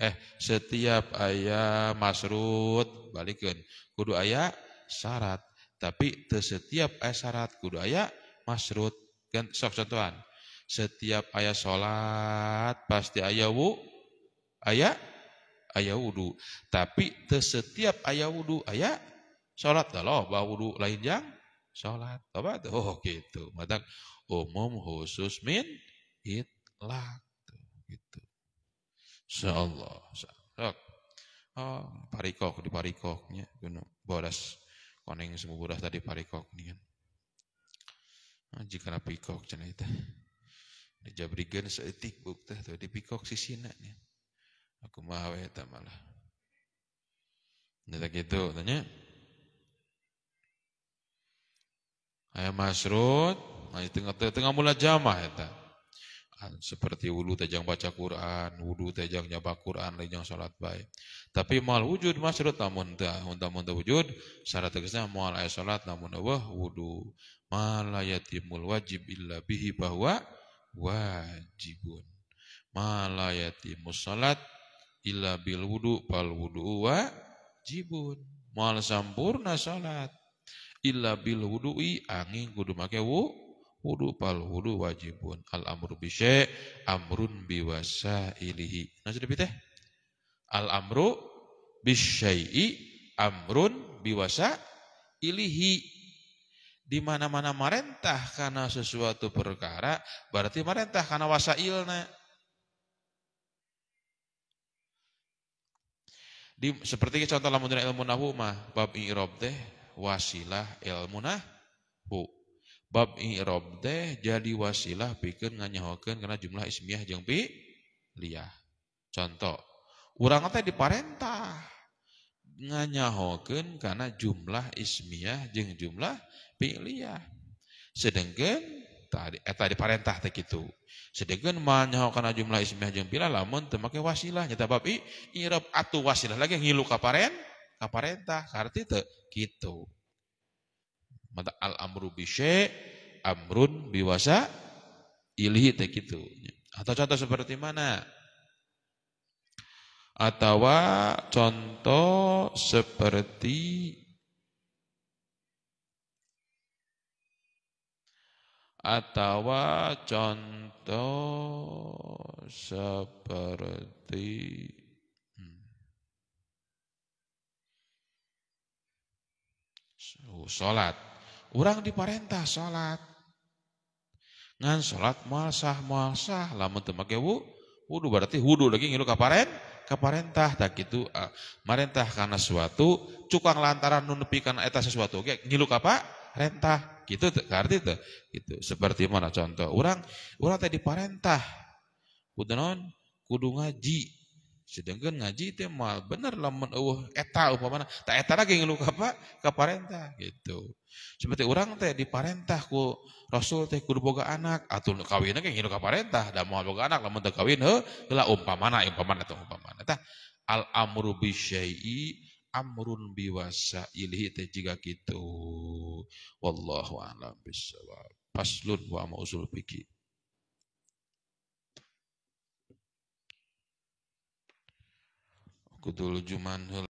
eh setiap ayah masrut balikin kudu ayah syarat tapi te setiap ayah syarat kudu ayah masrut kan sok contohan setiap ayah sholat pasti ayah wu ayah ayah wudu tapi te setiap ayah wudu ayah sholat kalau bahwa wudu lain yang sholat apa tuh oh gitu matang umum khusus min itlak gitu Insyaallah. Sok. Oh, parikok di parikoknya guna bodas koneng sembuh bodas tadi parikok nih kan. Oh, jika pikok cina itu. jabrigen seetik bukti tuh di pikok sisi nak Aku mah wae eh, malah. Ndak gitu tanya. Ayah masrut, nah tengah tengah mula jamah ya Ya, seperti wudhu tejang baca Quran, wudhu tejang nyabak Quran, lejang sholat baik. Tapi mal wujud masrut namun tak, unta munta wujud, syarat tegasnya mal ayat sholat namun allah wudhu. yatimul wajib illa bihi bahwa wajibun. Malayatimus sholat illa bil wudhu pal wudhu jibun Mal sampurna sholat illa bil wudhu'i angin kudu make wu wudu pal wudu wajibun al amru bi amrun bi wasailihi nah sudah teh al amru bi amrun bi wasailihi di mana-mana marentah karena sesuatu perkara berarti merentah karena wasailna di seperti contoh lamun ilmu nahu mah bab i'rab teh wasilah ilmu nahu bab i'rab teh jadi wasilah pikeun nganyahokeun karena jumlah ismiyah jeung liah Contoh, urang teh diparentah nganyahokeun karena jumlah ismiyah jeng jumlah liah Sedangkan tadi eta eh, diparentah teh kitu. Sedangkan manyaho karena jumlah ismiyah jeung fi'liyah lamun teu make wasilah nyata bab i'rab atuh wasilah lagi ngilu ka kaparentah ka parentah karti kitu. Mata al amru bi amrun biwasa ilhi teh gitu. Atau contoh seperti mana? Atau contoh seperti atau contoh seperti hmm. Oh, sholat orang diperintah sholat. Ngan sholat malsah malsah lamun teu make wudu berarti wudu lagi ngilu ka kaparentah tak gitu uh, eh, marentah karena suatu cukang lantaran nunepi karena kana eta sesuatu ngilu gitu ka rentah gitu arti itu, gitu seperti mana contoh orang orang tadi parentah kudu naon kudu ngaji Sedangkan ngaji itu mah bener lamun eueuh eta upamana, tak eta lagi ngeluka apa ka parentah gitu. Seperti orang teh diparentah ku Rasul teh kudu boga anak, atuh kawinna ge ngeluh ka parentah, da moal boga anak lamun teu kawin heuh heula umpamana umpamana teh umpamana tah al amru syaii amrun wasa ilhi teh jika gitu. Wallahu a'lam bissawab. Paslun wa mausul fikih. kutul juman